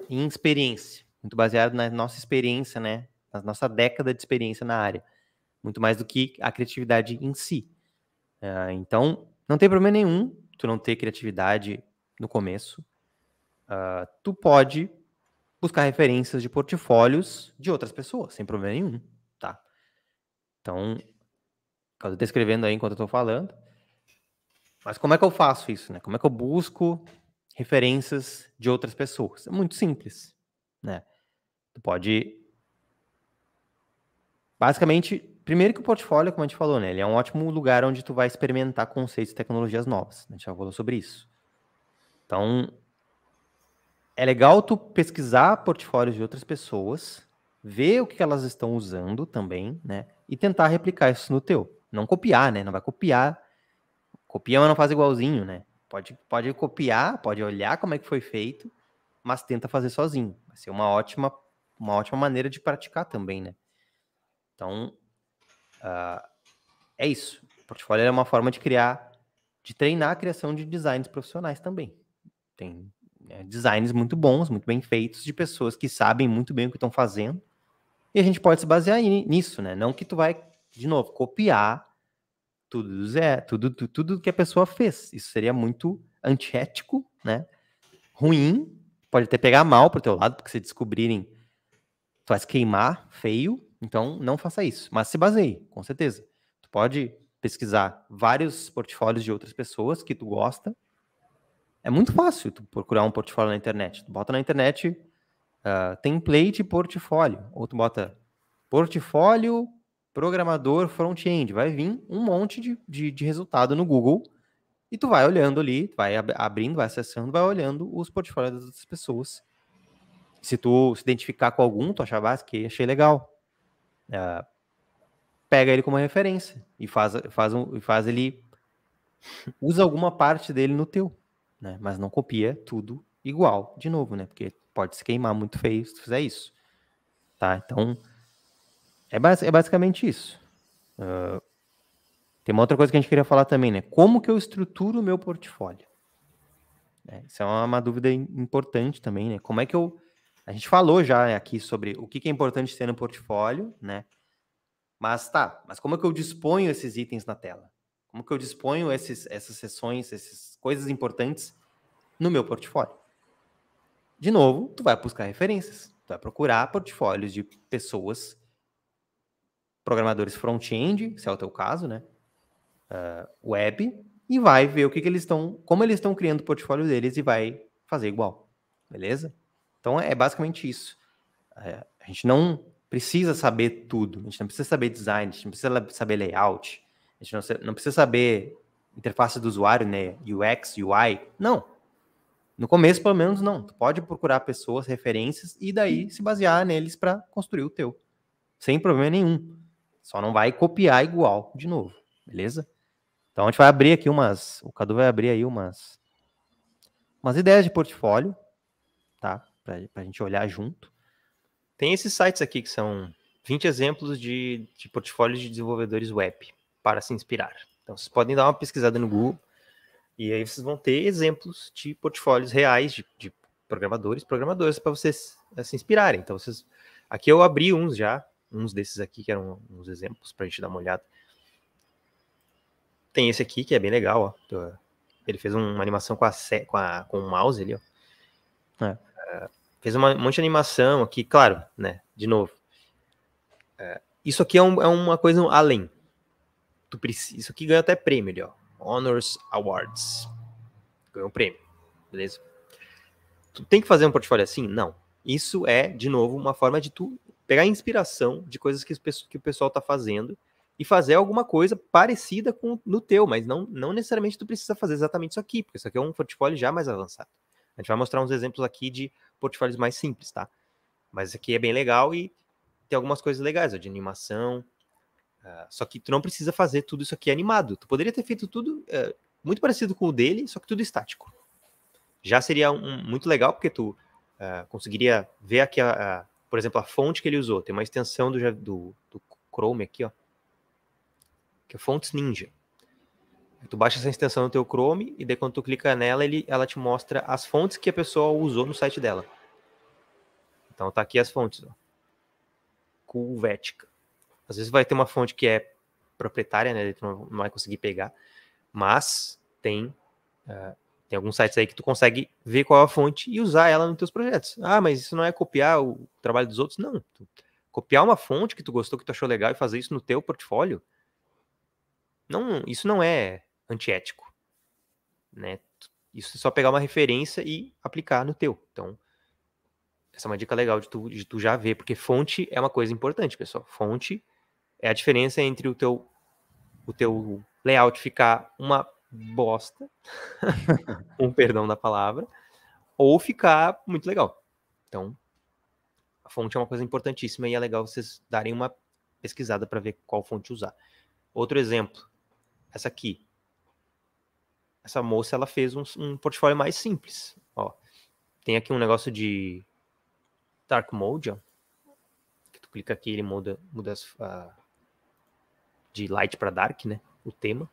em experiência, muito baseado na nossa experiência, né? Na nossa década de experiência na área, muito mais do que a criatividade em si. Uh, então, não tem problema nenhum tu não ter criatividade no começo. Uh, tu pode buscar referências de portfólios de outras pessoas, sem problema nenhum, tá? Então, caso eu tô escrevendo aí enquanto eu tô falando, mas como é que eu faço isso, né? Como é que eu busco referências de outras pessoas? É muito simples, né? Tu pode basicamente, primeiro que o portfólio, como a gente falou, né, ele é um ótimo lugar onde tu vai experimentar conceitos e tecnologias novas. A gente já falou sobre isso. Então, é legal tu pesquisar portfólios de outras pessoas, ver o que elas estão usando também, né, e tentar replicar isso no teu. Não copiar, né? Não vai copiar Copia, mas não faz igualzinho, né? Pode, pode copiar, pode olhar como é que foi feito, mas tenta fazer sozinho. Vai ser uma ótima, uma ótima maneira de praticar também, né? Então, uh, é isso. O portfólio é uma forma de criar, de treinar a criação de designs profissionais também. Tem né, designs muito bons, muito bem feitos, de pessoas que sabem muito bem o que estão fazendo. E a gente pode se basear nisso, né? Não que tu vai, de novo, copiar tudo do tudo, tudo, tudo que a pessoa fez. Isso seria muito antiético, né? Ruim, pode até pegar mal pro teu lado, porque se descobrirem, tu vai se queimar feio, então não faça isso. Mas se baseie, com certeza. Tu pode pesquisar vários portfólios de outras pessoas que tu gosta. É muito fácil tu procurar um portfólio na internet. Tu bota na internet uh, template portfólio, ou tu bota portfólio programador front-end, vai vir um monte de, de, de, resultado no Google e tu vai olhando ali, vai abrindo, vai acessando, vai olhando os portfólios das pessoas. Se tu se identificar com algum, tu achar base ah, que achei legal, uh, pega ele como referência e faz, faz, um, faz ele usa alguma parte dele no teu, né? Mas não copia tudo igual, de novo, né? Porque pode se queimar muito feio se tu fizer isso, tá? Então é, bas é basicamente isso. Uh, tem uma outra coisa que a gente queria falar também, né? Como que eu estruturo o meu portfólio? É, isso é uma, uma, dúvida importante também, né? Como é que eu. A gente falou já aqui sobre o que, que é importante ter no portfólio, né? Mas tá, mas como é que eu disponho esses itens na tela? Como que eu disponho esses, essas sessões, essas coisas importantes no meu portfólio? De novo, tu vai buscar referências, tu vai procurar portfólios de pessoas programadores front-end, se é o teu caso, né? Uh, web, e vai ver o que, que eles estão, como eles estão criando o portfólio deles e vai fazer igual, beleza? Então é basicamente isso. É, a gente não precisa saber tudo, a gente não precisa saber design, a gente não precisa saber layout, a gente não, não precisa saber interface do usuário, né? UX, UI, não. No começo, pelo menos, não. Tu pode procurar pessoas, referências e daí se basear neles para construir o teu, sem problema nenhum. Só não vai copiar igual de novo, beleza? Então a gente vai abrir aqui umas, o Cadu vai abrir aí umas, umas ideias de portfólio, tá? Para a gente olhar junto. Tem esses sites aqui que são 20 exemplos de, de portfólios de desenvolvedores web para se inspirar. Então vocês podem dar uma pesquisada no Google e aí vocês vão ter exemplos de portfólios reais de, de programadores, programadoras para vocês eh, se inspirarem. Então vocês, aqui eu abri uns já uns desses aqui, que eram uns exemplos para a gente dar uma olhada. Tem esse aqui, que é bem legal, ó. Ele fez uma animação com, a, com, a, com o mouse ali, ó. É. é. fez uma, um monte de animação aqui, claro, né? De novo. É, isso aqui é, um, é, uma coisa além. Tu precisa, isso aqui ganha até prêmio ali, ó. Honors Awards. Ganhou um prêmio. Beleza? Tu tem que fazer um portfólio assim? Não. Isso é, de novo, uma forma de tu pegar inspiração de coisas que, que o pessoal está fazendo e fazer alguma coisa parecida com no teu, mas não, não necessariamente tu precisa fazer exatamente isso aqui, porque isso aqui é um portfólio já mais avançado. A gente vai mostrar uns exemplos aqui de portfólios mais simples, tá? Mas aqui é bem legal e tem algumas coisas legais, ó, de animação. Uh, só que tu não precisa fazer tudo isso aqui animado. Tu poderia ter feito tudo uh, muito parecido com o dele, só que tudo estático. Já seria um, muito legal, porque tu uh, conseguiria ver aqui a, a por exemplo, a fonte que ele usou. Tem uma extensão do, do, do Chrome aqui, ó, que é Fontes Ninja. Tu baixa essa extensão no teu Chrome e daí quando tu clica nela, ele, ela te mostra as fontes que a pessoa usou no site dela. Então tá aqui as fontes, ó. Culvética. Às vezes vai ter uma fonte que é proprietária, né? Tu não vai conseguir pegar, mas tem eh, tem alguns sites aí que tu consegue ver qual é a fonte e usar ela nos teus projetos. Ah, mas isso não é copiar o trabalho dos outros? Não. Tu, copiar uma fonte que tu gostou, que tu achou legal e fazer isso no teu portfólio, não, isso não é antiético, né? Isso é só pegar uma referência e aplicar no teu. Então, essa é uma dica legal de tu, de tu já ver, porque fonte é uma coisa importante, pessoal. Fonte é a diferença entre o teu o teu layout ficar uma bosta, um perdão da palavra, ou ficar muito legal. Então, a fonte é uma coisa importantíssima e é legal vocês darem uma pesquisada para ver qual fonte usar. Outro exemplo, essa aqui. Essa moça ela fez um, um portfólio mais simples. Ó, tem aqui um negócio de dark mode, ó, que tu clica aqui ele muda, muda as, uh, de light para dark, né? O tema.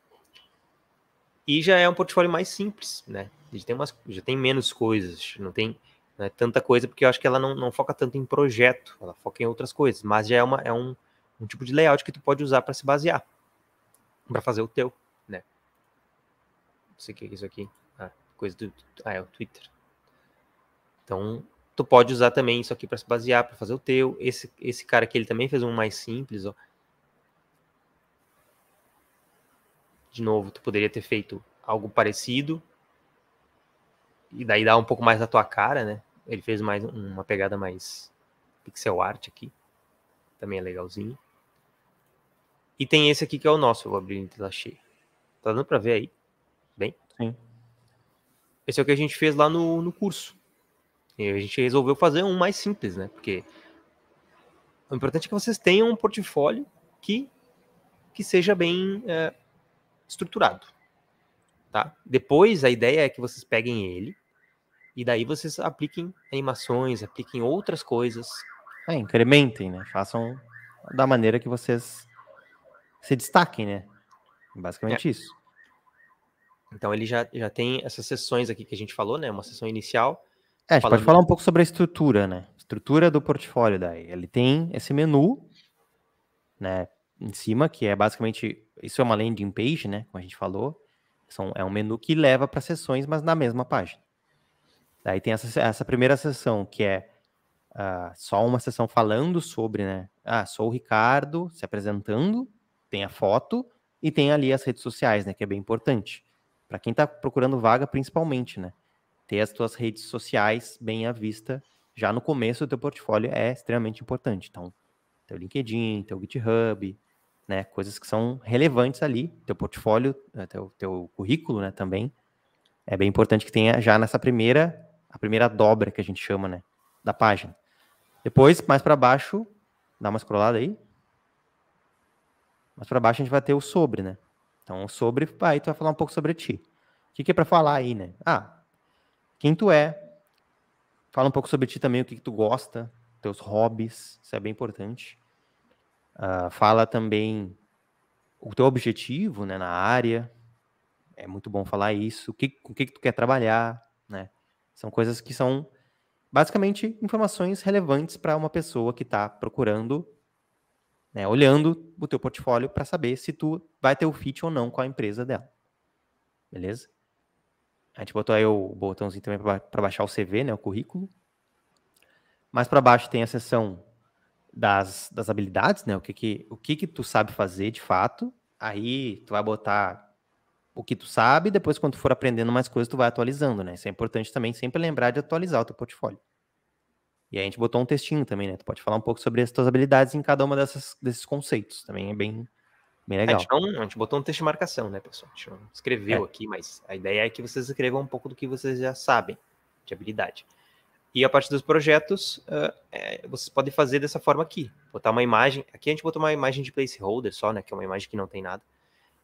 E já é um portfólio mais simples, né? Já tem, umas, já tem menos coisas, não tem né, tanta coisa, porque eu acho que ela não, não foca tanto em projeto, ela foca em outras coisas, mas já é, uma, é um, um tipo de layout que tu pode usar para se basear, para fazer o teu, né? Não sei o que é isso aqui. Ah, coisa do. Ah, é o Twitter. Então, tu pode usar também isso aqui para se basear, para fazer o teu. Esse, esse cara aqui, ele também fez um mais simples, ó. de novo, tu poderia ter feito algo parecido e daí dá um pouco mais da tua cara, né? Ele fez mais uma pegada mais pixel art aqui. Também é legalzinho. E tem esse aqui que é o nosso, eu vou abrir em tela cheia. Tá dando para ver aí? Bem? Sim. Esse é o que a gente fez lá no, no curso. E a gente resolveu fazer um mais simples, né? Porque o importante é que vocês tenham um portfólio que, que seja bem é, estruturado. Tá? Depois, a ideia é que vocês peguem ele e daí vocês apliquem animações, apliquem outras coisas. É, incrementem, né? Façam da maneira que vocês se destaquem, né? Basicamente é. isso. Então ele já, já tem essas sessões aqui que a gente falou, né? Uma sessão inicial. É, a gente pode falar um pouco sobre a estrutura, né? Estrutura do portfólio daí. Ele tem esse menu, né? em cima, que é basicamente, isso é uma landing page, né, como a gente falou, são, é um menu que leva para sessões, mas na mesma página. Daí tem essa, essa primeira sessão, que é uh, só uma sessão falando sobre, né, ah, sou o Ricardo, se apresentando, tem a foto e tem ali as redes sociais, né, que é bem importante. Para quem está procurando vaga, principalmente, né, ter as suas redes sociais bem à vista já no começo do teu portfólio é extremamente importante. Então, teu LinkedIn, teu GitHub, né? Coisas que são relevantes ali, teu portfólio, né, teu, teu currículo, né? Também é bem importante que tenha já nessa primeira, a primeira dobra que a gente chama, né? Da página. Depois, mais para baixo, dá uma scrollada aí. Mais para baixo a gente vai ter o sobre, né? Então, o sobre, aí tu vai falar um pouco sobre ti. O que, que é para falar aí, né? Ah, quem tu é. Fala um pouco sobre ti também, o que, que tu gosta, teus hobbies, isso é bem importante. Uh, fala também o teu objetivo né, na área. É muito bom falar isso. O que, com o que, que tu quer trabalhar, né? São coisas que são basicamente informações relevantes para uma pessoa que está procurando, né, olhando o teu portfólio para saber se tu vai ter o fit ou não com a empresa dela. Beleza? A gente botou aí o botãozinho também para baixar o CV, né, o currículo. Mais para baixo tem a seção das, das habilidades, né? O que que, o que que tu sabe fazer de fato. Aí tu vai botar o que tu sabe, depois quando tu for aprendendo mais coisas, tu vai atualizando, né? Isso é importante também sempre lembrar de atualizar o teu portfólio. E aí a gente botou um textinho também, né? Tu pode falar um pouco sobre as tuas habilidades em cada uma desses conceitos. Também é bem, bem legal. A gente, não, a gente botou um texto de marcação, né, pessoal? A gente não escreveu é. aqui, mas a ideia é que vocês escrevam um pouco do que vocês já sabem de habilidade. E a parte dos projetos, uh, é, vocês podem fazer dessa forma aqui. Botar uma imagem. Aqui a gente botou uma imagem de placeholder só, né? Que é uma imagem que não tem nada.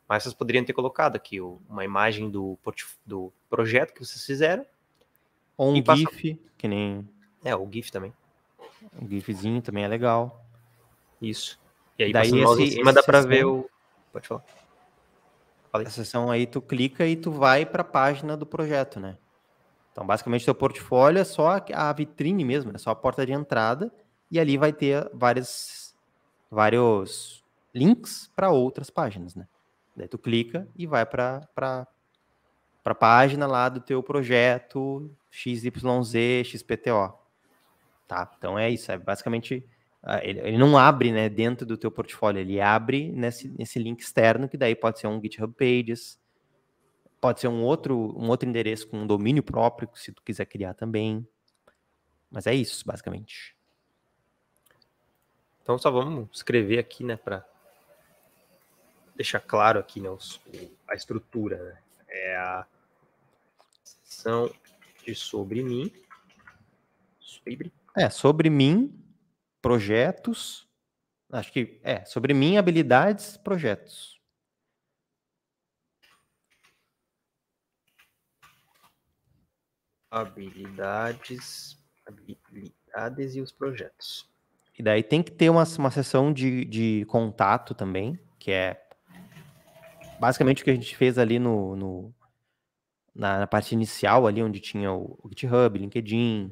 Mas vocês poderiam ter colocado aqui uma imagem do, do projeto que vocês fizeram. Ou um GIF, que nem. É, o GIF também. Um GIFzinho também é legal. Isso. E aí, Daí, esse, em cima, dá pra ver o. Pode falar. Fala aí. sessão aí, tu clica e tu vai pra página do projeto, né? Então, basicamente, seu portfólio é só a vitrine mesmo, é só a porta de entrada, e ali vai ter várias, vários links para outras páginas, né? Daí tu clica e vai para a página lá do teu projeto XYZ, XPTO. Tá? Então é isso, é basicamente... Ah, ele, ele não abre né, dentro do teu portfólio, ele abre nesse, nesse link externo, que daí pode ser um GitHub Pages, pode ser um outro, um outro endereço com um domínio próprio, se tu quiser criar também. Mas é isso, basicamente. Então só vamos escrever aqui, né, para deixar claro aqui, né, os, a estrutura, né? É a sessão de sobre mim, sobre... É, sobre mim, projetos, acho que, é, sobre mim, habilidades, projetos. habilidades, habilidades e os projetos. E daí tem que ter uma, uma sessão de, de contato também, que é basicamente o que a gente fez ali no, no na, na, parte inicial ali, onde tinha o, o GitHub, LinkedIn,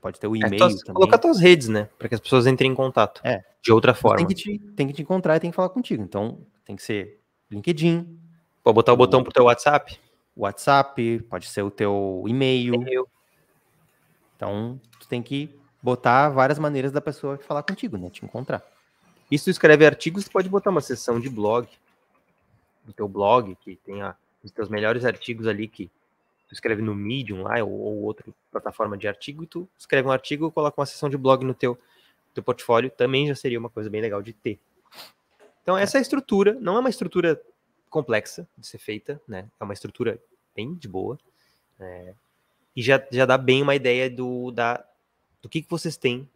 pode ter o é, e-mail é, também. Colocar tuas redes, né? Para que as pessoas entrem em contato. É. De outra forma. Tem que, te, tem que te encontrar e tem que falar contigo. Então, tem que ser LinkedIn. Pode botar o botão pro teu WhatsApp? WhatsApp, pode ser o teu e-mail. Então, tu tem que botar várias maneiras da pessoa falar contigo, né? Te encontrar. E se escreve artigos, tu pode botar uma seção de blog, do teu blog, que tenha os teus melhores artigos ali que tu escreve no Medium lá ou, ou outra plataforma de artigo, e tu escreve um artigo e coloca uma seção de blog no teu, teu portfólio, também já seria uma coisa bem legal de ter. Então, essa é a estrutura, não é uma estrutura complexa de ser feita, né? É uma estrutura bem de boa. É, e já, já dá bem uma ideia do, da, do que, que vocês têm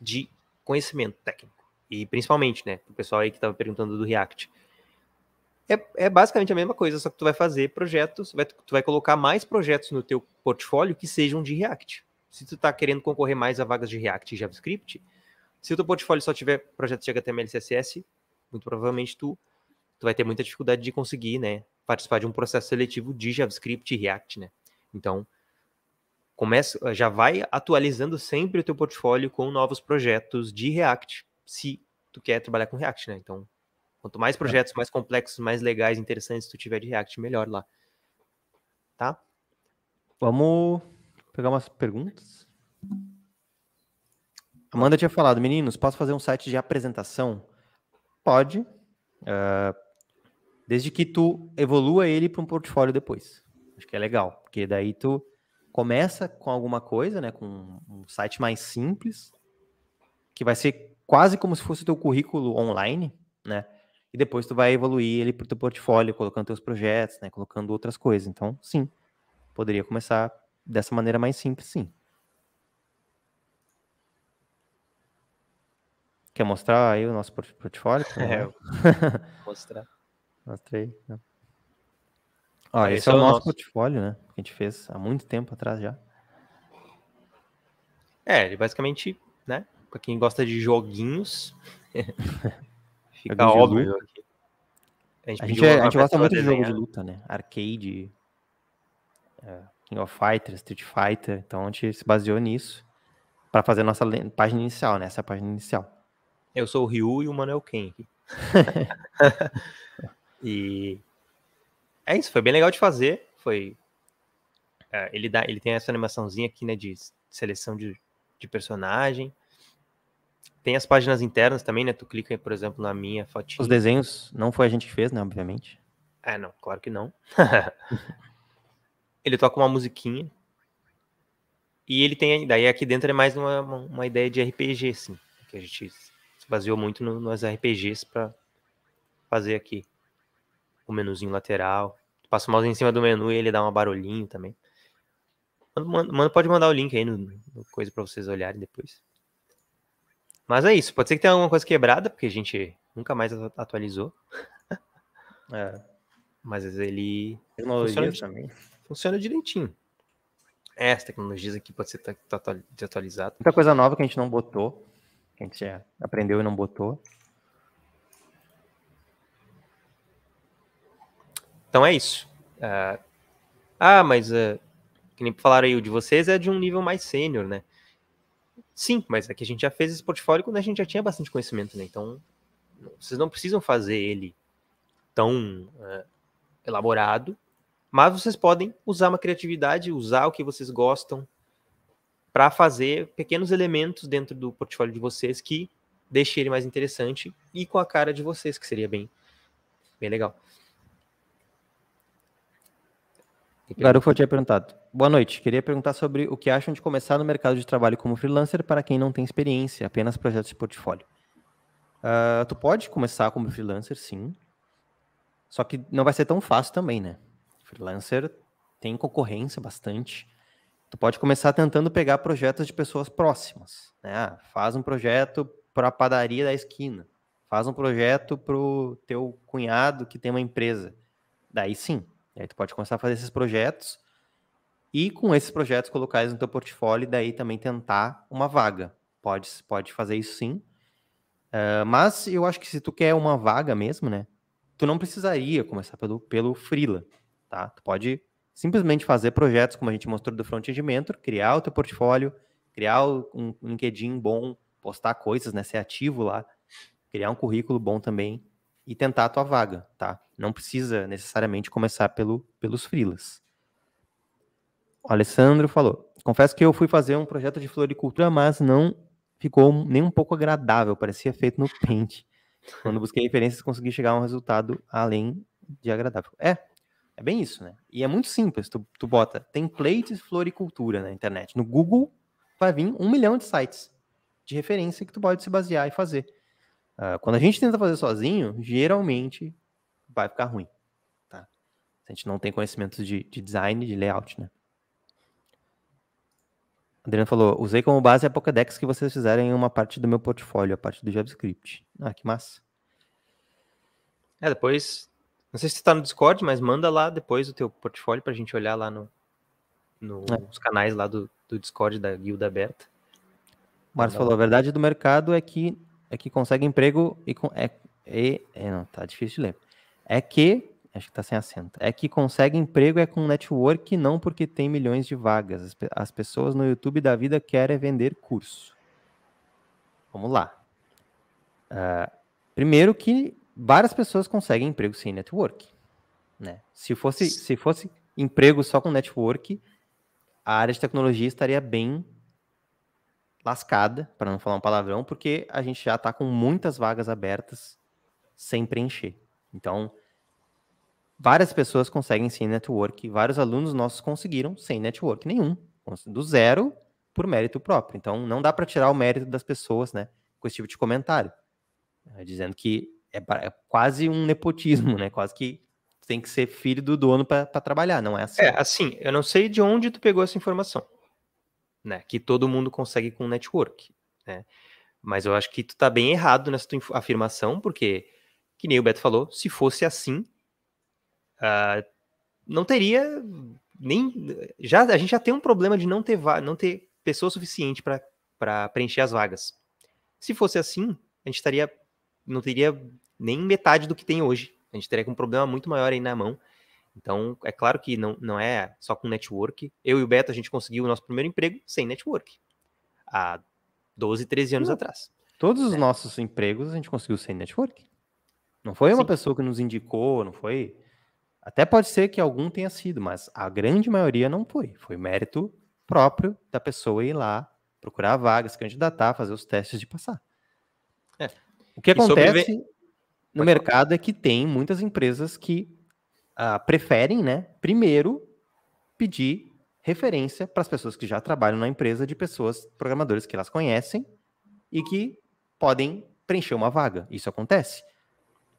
de conhecimento técnico. E principalmente, né? O pessoal aí que estava perguntando do React. É, é, basicamente a mesma coisa, só que tu vai fazer projetos, vai, tu vai colocar mais projetos no teu portfólio que sejam de React. Se tu está querendo concorrer mais a vagas de React e JavaScript, se o teu portfólio só tiver projetos de HTML e CSS, muito provavelmente tu tu vai ter muita dificuldade de conseguir, né, participar de um processo seletivo de JavaScript e React, né? Então, começa, já vai atualizando sempre o teu portfólio com novos projetos de React, se tu quer trabalhar com React, né? Então, quanto mais tá. projetos mais complexos, mais legais, interessantes tu tiver de React, melhor lá. Tá? Vamos pegar umas perguntas. Amanda tinha falado, meninos, posso fazer um site de apresentação? Pode. Uh, Desde que tu evolua ele para um portfólio depois. Acho que é legal, porque daí tu começa com alguma coisa, né, com um site mais simples, que vai ser quase como se fosse o teu currículo online, né? E depois tu vai evoluir ele para o teu portfólio, colocando teus projetos, né, colocando outras coisas. Então, sim, poderia começar dessa maneira mais simples, sim. Quer mostrar aí o nosso portfólio? É, mostrar. Mostrei. Ó, né? ah, esse, esse é, o nosso, nosso portfólio, né? Que a gente fez há muito tempo atrás já. É, ele basicamente, né? Pra quem gosta de joguinhos, fica óbvio aqui. A gente, a gente, é, a gente gosta muito de jogo de né? luta, né? Arcade, é, King of Fighters, Street Fighter. Então a gente se baseou nisso para fazer a nossa página inicial, né? Essa é página inicial. Eu sou o Ryu e o Manuel Ken. E é isso, foi bem legal de fazer. Foi. É, ele, dá, ele tem essa animaçãozinha aqui, né, de seleção de, de personagem. Tem as páginas internas também, né? Tu clica, por exemplo, na minha fotinha. Os desenhos não foi a gente que fez, né? Obviamente. É, não, claro que não. ele toca uma musiquinha. E ele tem. Daí aqui dentro é mais uma, uma ideia de RPG, assim. Que a gente se baseou muito no, nos RPGs para fazer aqui o menuzinho lateral. Passa o mouse em cima do menu e ele dá um barulhinho também. Mano, pode mandar o link aí no, no coisa para vocês olharem depois. Mas é isso. Pode ser que tenha alguma coisa quebrada, porque a gente nunca mais atualizou. É. Mas ele. Tecnologia funciona, também. Funciona direitinho. Essas é, tecnologias aqui pode ser desatualizadas. Muita coisa nova que a gente não botou. Que a gente aprendeu e não botou. Então é isso. Uh, ah, mas uh, que nem falaram aí, o de vocês é de um nível mais sênior, né? Sim, mas aqui é a gente já fez esse portfólio quando a gente já tinha bastante conhecimento, né? Então vocês não precisam fazer ele tão uh, elaborado, mas vocês podem usar uma criatividade, usar o que vocês gostam para fazer pequenos elementos dentro do portfólio de vocês que deixe ele mais interessante e com a cara de vocês, que seria bem, bem legal. É? Garufo tinha perguntado. Boa noite. Queria perguntar sobre o que acham de começar no mercado de trabalho como freelancer para quem não tem experiência, apenas projetos de portfólio. Uh, tu pode começar como freelancer, sim. Só que não vai ser tão fácil também, né? Freelancer tem concorrência bastante. Tu pode começar tentando pegar projetos de pessoas próximas. Né? Ah, faz um projeto para a padaria da esquina. Faz um projeto para o teu cunhado que tem uma empresa. Daí sim, e aí tu pode começar a fazer esses projetos e com esses projetos colocar eles no teu portfólio e daí também tentar uma vaga. Pode, pode fazer isso sim. Uh, mas eu acho que se tu quer uma vaga mesmo, né? Tu não precisaria começar pelo, pelo Freela, tá? Tu pode simplesmente fazer projetos, como a gente mostrou do Front-End Mentor, criar o teu portfólio, criar um LinkedIn bom, postar coisas, né? Ser ativo lá, criar um currículo bom também e tentar a tua vaga, tá? Não precisa necessariamente começar pelo, pelos frilas. O Alessandro falou: Confesso que eu fui fazer um projeto de floricultura, mas não ficou nem um pouco agradável, parecia feito no Paint. Quando busquei referências, consegui chegar a um resultado além de agradável. É, é bem isso, né? E é muito simples. Tu, tu bota templates floricultura na internet. No Google vai vir um milhão de sites de referência que tu pode se basear e fazer. Uh, quando a gente tenta fazer sozinho, geralmente vai ficar ruim. Tá? A gente não tem conhecimento de, de design, de layout, né? Adriano falou, usei como base a Pokédex que vocês fizerem uma parte do meu portfólio, a parte do JavaScript. Ah, que massa. É, depois, não sei se você está no Discord, mas manda lá depois o teu portfólio para a gente olhar lá no, no é. nos canais lá do, do Discord da Guilda Aberta. Márcio falou, a verdade do mercado é que é que consegue emprego e, é, e é, não, tá difícil de ler. É que, acho que tá sem acento, é que consegue emprego é com network, não porque tem milhões de vagas. As, as pessoas no YouTube da vida querem é vender curso. Vamos lá. Uh, primeiro que várias pessoas conseguem emprego sem network. Né? Se, fosse, se fosse emprego só com network, a área de tecnologia estaria bem lascada, para não falar um palavrão, porque a gente já está com muitas vagas abertas sem preencher. Então, várias pessoas conseguem sem network, vários alunos nossos conseguiram sem network nenhum, do zero por mérito próprio. Então, não dá para tirar o mérito das pessoas, né, com esse tipo de comentário, é, dizendo que é, é, quase um nepotismo, né, quase que tem que ser filho do dono para trabalhar, não é assim. É, assim, eu não sei de onde tu pegou essa informação né? Que todo mundo consegue com network, né? Mas eu acho que tu tá bem errado nessa tua afirmação, porque, que nem o Beto falou, se fosse assim, uh, não teria nem já a gente já tem um problema de não ter não ter pessoa suficiente para preencher as vagas. Se fosse assim, a gente estaria não teria nem metade do que tem hoje. A gente teria um problema muito maior aí na mão então, é claro que não, não é só com network. Eu e o Beto, a gente conseguiu o nosso primeiro emprego sem network. Há 12, 13 anos não. Hum. atrás. Todos os é. nossos empregos a gente conseguiu sem network. Não foi uma Sim. pessoa que nos indicou, não foi. Até pode ser que algum tenha sido, mas a grande maioria não foi. Foi mérito próprio da pessoa ir lá procurar vagas candidatar, fazer os testes de passar. É. O que e acontece sobrevi... no pode mercado falar. é que tem muitas empresas que uh, preferem, né, primeiro pedir referência para as pessoas que já trabalham na empresa de pessoas, programadores que elas conhecem e que podem preencher uma vaga. Isso acontece.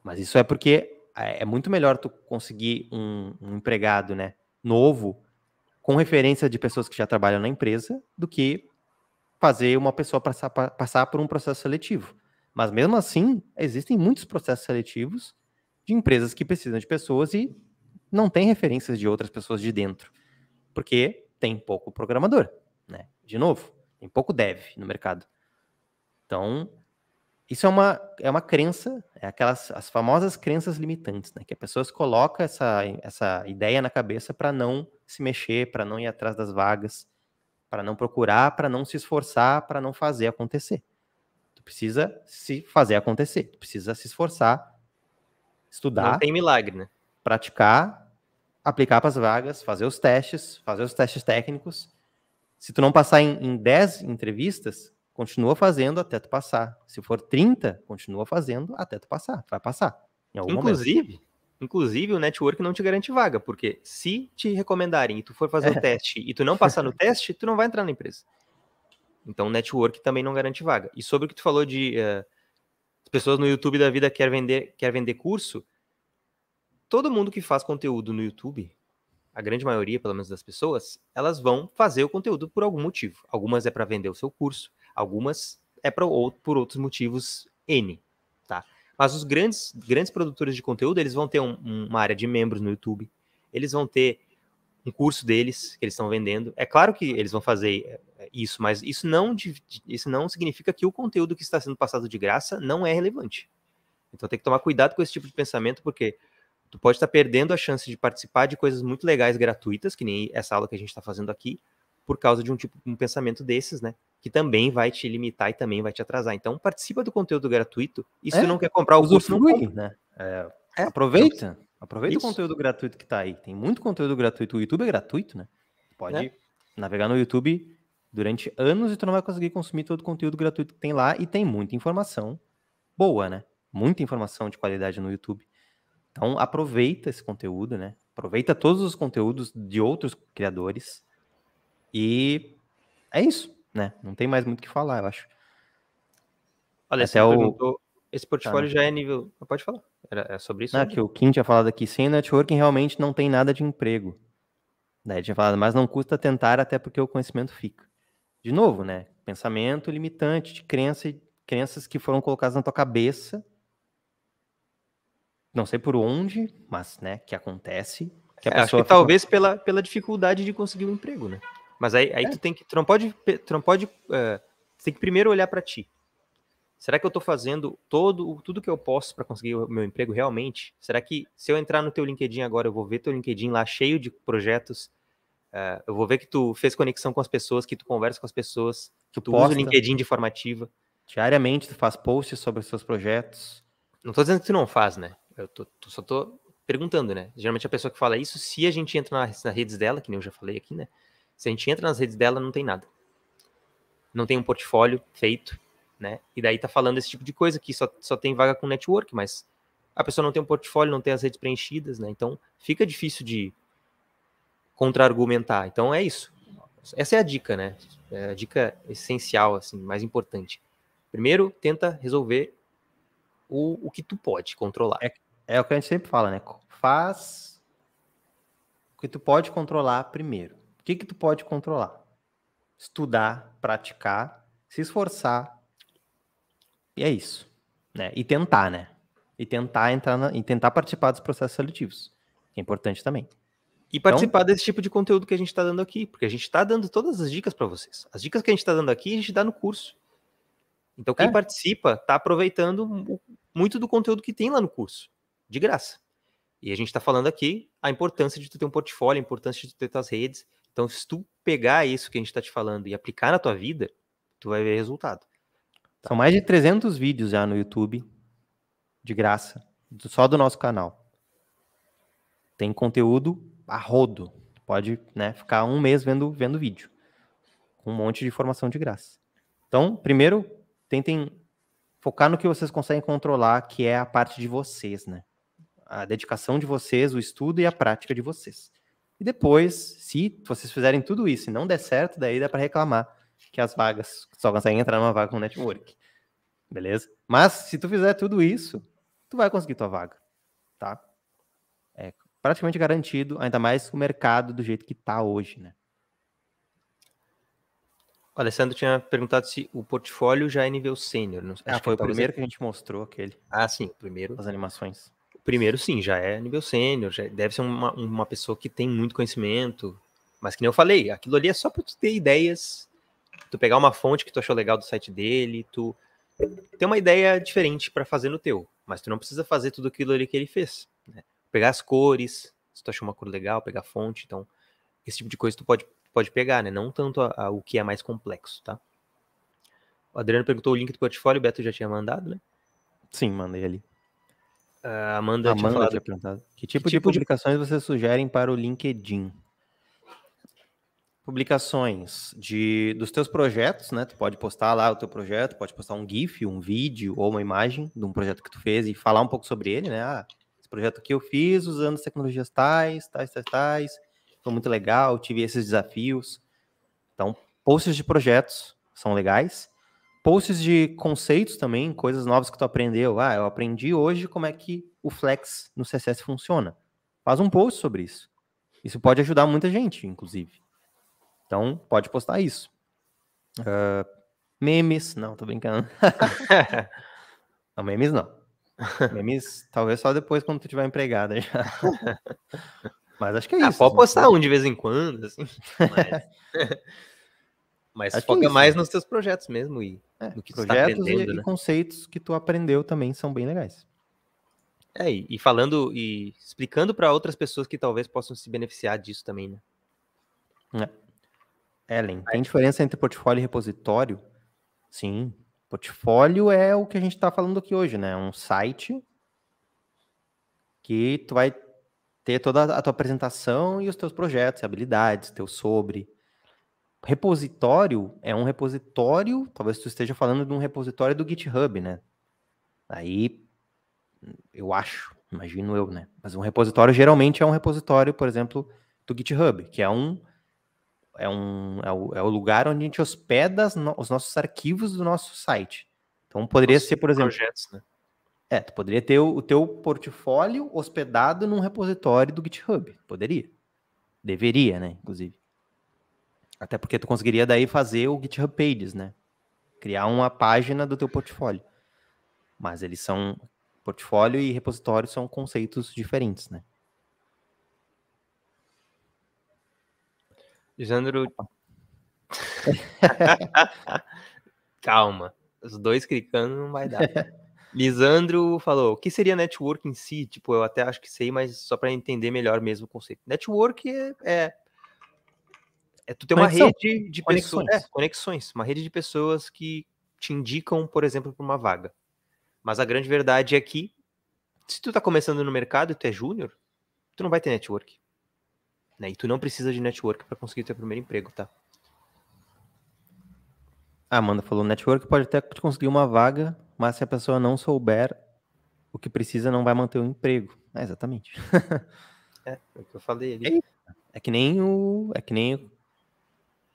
Mas isso é porque é, é muito melhor tu conseguir um, um empregado, né, novo, com referência de pessoas que já trabalham na empresa, do que fazer uma pessoa passar, passar por um processo seletivo. Mas mesmo assim, existem muitos processos seletivos de empresas que precisam de pessoas e não tem referências de outras pessoas de dentro, porque tem pouco programador, né? De novo, tem pouco dev no mercado. Então, isso é uma, é uma crença, é aquelas as famosas crenças limitantes, né? Que as pessoas colocam essa, essa ideia na cabeça para não se mexer, para não ir atrás das vagas, para não procurar, para não se esforçar, para não fazer acontecer. Tu precisa se fazer acontecer, tu precisa se esforçar, estudar. Não tem milagre, né? praticar, aplicar para as vagas, fazer os testes, fazer os testes técnicos. Se tu não passar em, em 10 entrevistas, continua fazendo até tu passar. Se for 30, continua fazendo até tu passar. Tu vai passar. inclusive, momento. inclusive, o network não te garante vaga, porque se te recomendarem e tu for fazer é. o teste e tu não passar no teste, tu não vai entrar na empresa. Então, o network também não garante vaga. E sobre o que tu falou de uh, pessoas no YouTube da vida quer vender, quer vender curso, todo mundo que faz conteúdo no YouTube, a grande maioria, pelo menos das pessoas, elas vão fazer o conteúdo por algum motivo. Algumas é para vender o seu curso, algumas é para ou, por outros motivos N, tá? Mas os grandes, grandes produtores de conteúdo, eles vão ter um, uma área de membros no YouTube, eles vão ter um curso deles que eles estão vendendo. É claro que eles vão fazer eh, isso, mas isso não, isso não significa que o conteúdo que está sendo passado de graça não é relevante. Então tem que tomar cuidado com esse tipo de pensamento, porque tu pode estar perdendo a chance de participar de coisas muito legais gratuitas, que nem essa aula que a gente está fazendo aqui, por causa de um tipo um pensamento desses, né? Que também vai te limitar e também vai te atrasar. Então participa do conteúdo gratuito. E se é, não quer comprar o curso, não compra, né? É, é, aproveita. Então, aproveita isso. o conteúdo gratuito que está aí. Tem muito conteúdo gratuito. O YouTube é gratuito, né? Pode é. navegar no YouTube durante anos e tu não vai conseguir consumir todo o conteúdo gratuito que tem lá e tem muita informação boa, né? Muita informação de qualidade no YouTube. Então aproveita esse conteúdo, né? Aproveita todos os conteúdos de outros criadores e é isso, né? Não tem mais muito o que falar, eu acho. Olha, Até o... esse tá, portfólio tá, já é nível. Pode falar. Era, é sobre isso? Não, é que o Kim tinha falado aqui, sem networking realmente não tem nada de emprego. Daí tinha falado, mas não custa tentar até porque o conhecimento fica. De novo, né? Pensamento limitante de crença, crenças que foram colocadas na tua cabeça não sei por onde, mas né, que acontece. Que a é, pessoa acho que fica... talvez pela, pela dificuldade de conseguir um emprego, né? Mas aí, aí é. tu tem que. Tu não pode. Tu não pode uh, tem que primeiro olhar para ti. Será que eu estou fazendo todo tudo que eu posso para conseguir o meu emprego realmente? Será que se eu entrar no teu LinkedIn agora, eu vou ver teu LinkedIn lá cheio de projetos? Uh, eu vou ver que tu fez conexão com as pessoas, que tu conversa com as pessoas, que tu, tu usa o LinkedIn de formativa. Diariamente tu faz posts sobre os seus projetos. Não estou dizendo que tu não faz, né? eu tô, tô, só tô perguntando, né? Geralmente a pessoa que fala isso, se a gente entra nas, nas, redes dela, que nem eu já falei aqui, né? Se a gente entra nas redes dela, não tem nada. Não tem um portfólio feito, né? E daí tá falando esse tipo de coisa, que só, só tem vaga com network, mas a pessoa não tem um portfólio, não tem as redes preenchidas, né? Então fica difícil de contra-argumentar. Então é isso. Essa é a dica, né? É a dica essencial, assim, mais importante. Primeiro, tenta resolver o, o que tu pode controlar. É, é o que a gente sempre fala, né? Faz o que tu pode controlar primeiro. O que que tu pode controlar? Estudar, praticar, se esforçar. E é isso, né? E tentar, né? E tentar entrar na... e tentar participar dos processos seletivos. Que é importante também. E participar então, desse tipo de conteúdo que a gente está dando aqui, porque a gente está dando todas as dicas para vocês. As dicas que a gente está dando aqui, a gente dá no curso. Então, quem é. participa está aproveitando muito do conteúdo que tem lá no curso de graça. E a gente está falando aqui a importância de tu ter um portfólio, a importância de tu ter tuas redes. Então, se tu pegar isso que a gente está te falando e aplicar na tua vida, tu vai ver resultado. Tá? São mais de 300 vídeos já no YouTube, de graça, só do nosso canal. Tem conteúdo a rodo. Pode né, ficar um mês vendo, vendo vídeo. Um monte de informação de graça. Então, primeiro, tentem focar no que vocês conseguem controlar, que é a parte de vocês, né? a dedicação de vocês, o estudo e a prática de vocês. E depois, se vocês fizerem tudo isso e não der certo, daí dá para reclamar que as vagas só conseguem entrar numa vaga com network. Beleza? Mas se tu fizer tudo isso, tu vai conseguir tua vaga, tá? É praticamente garantido, ainda mais o mercado do jeito que tá hoje, né? O Alessandro tinha perguntado se o portfólio já é nível sênior. Ah, foi o primeiro que a gente mostrou aquele. Ah, sim, o primeiro. As animações primeiro sim, já é nível sênior, já deve ser uma, uma pessoa que tem muito conhecimento, mas que nem eu falei, aquilo ali é só para tu ter ideias, tu pegar uma fonte que tu achou legal do site dele, tu ter uma ideia diferente para fazer no teu, mas tu não precisa fazer tudo aquilo ali que ele fez, né? Pegar as cores, se tu achou uma cor legal, pegar a fonte, então esse tipo de coisa tu pode, pode pegar, né? Não tanto a, a, o que é mais complexo, tá? O Adriano perguntou o link do portfólio, o Beto já tinha mandado, né? Sim, mandei ali. A ah, Amanda, Amanda tinha, tinha perguntado. Que tipo, que tipo de publicações vocês sugerem para o LinkedIn? Publicações de, dos teus projetos, né? Tu pode postar lá o teu projeto, pode postar um GIF, um vídeo ou uma imagem de um projeto que tu fez e falar um pouco sobre ele, né? Ah, esse projeto aqui eu fiz usando as tecnologias tais, tais, tais, tais. Foi muito legal, tive esses desafios. Então, posts de projetos são legais. Posts de conceitos também, coisas novas que tu aprendeu. Ah, eu aprendi hoje como é que o Flex no CSS funciona. Faz um post sobre isso. Isso pode ajudar muita gente, inclusive. Então, pode postar isso. Uh, memes, não, tô brincando. não, memes não. Memes, talvez só depois quando tu tiver empregada já. Mas acho que é ah, isso. Pode assim, postar né? um de vez em quando, assim. Mas... Mas Acho é foca isso, mais né? nos seus projetos mesmo e é, no que tá projetos tá e, né? e, conceitos que tu aprendeu também são bem legais. É, e, e falando e explicando para outras pessoas que talvez possam se beneficiar disso também, né? É. Ellen, tem diferença entre portfólio e repositório? Sim. Portfólio é o que a gente está falando aqui hoje, né? É um site que tu vai ter toda a tua apresentação e os teus projetos, habilidades, teu sobre, repositório é um repositório, talvez tu esteja falando de um repositório do GitHub, né? Aí eu acho, imagino eu, né? Mas um repositório geralmente é um repositório, por exemplo, do GitHub, que é um é um é o, é o lugar onde a gente hospeda no, os nossos arquivos do nosso site. Então poderia Nossa, ser, por exemplo, projetos, né? É, tu poderia ter o, o teu portfólio hospedado num repositório do GitHub, poderia. Deveria, né, inclusive. Até porque tu conseguiria daí fazer o GitHub Pages, né? Criar uma página do teu portfólio. Mas eles são portfólio e repositório são conceitos diferentes, né? Lisandro. Calma. Os dois clicando não vai dar. Lisandro falou: o que seria network em si? Tipo, eu até acho que sei, mas só para entender melhor mesmo o conceito. Network é, é é tu ter Conexão. uma rede de pessoas, conexões. É, conexões, uma rede de pessoas que te indicam, por exemplo, para uma vaga. Mas a grande verdade é que se tu tá começando no mercado e tu é júnior, tu não vai ter network. Né? E tu não precisa de network para conseguir teu primeiro emprego, tá? A ah, Amanda falou, network pode até conseguir uma vaga, mas se a pessoa não souber o que precisa, não vai manter o emprego. É, exatamente. é, é o que eu falei ali. É, é que nem o. É que nem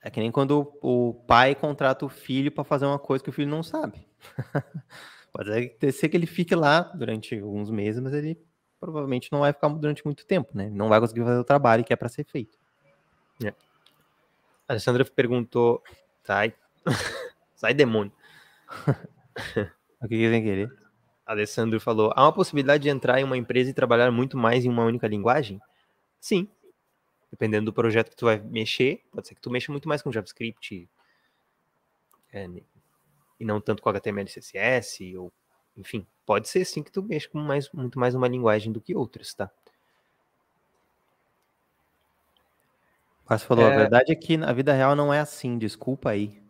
é que nem quando o pai contrata o filho para fazer uma coisa que o filho não sabe. Pode ser que ele fique lá durante alguns meses, mas ele provavelmente não vai ficar durante muito tempo, né? Não vai conseguir fazer o trabalho que é para ser feito. É. A Alessandra perguntou: sai, sai demônio. o que, que vem querer? A Alessandro falou: há uma possibilidade de entrar em uma empresa e trabalhar muito mais em uma única linguagem? Sim, dependendo do projeto que tu vai mexer, pode ser que tu mexa muito mais com JavaScript é, e não tanto com HTML CSS, ou, enfim, pode ser sim que tu mexa com mais, muito mais uma linguagem do que outras, tá? Mas falou, é... a verdade é que na vida real não é assim, desculpa aí.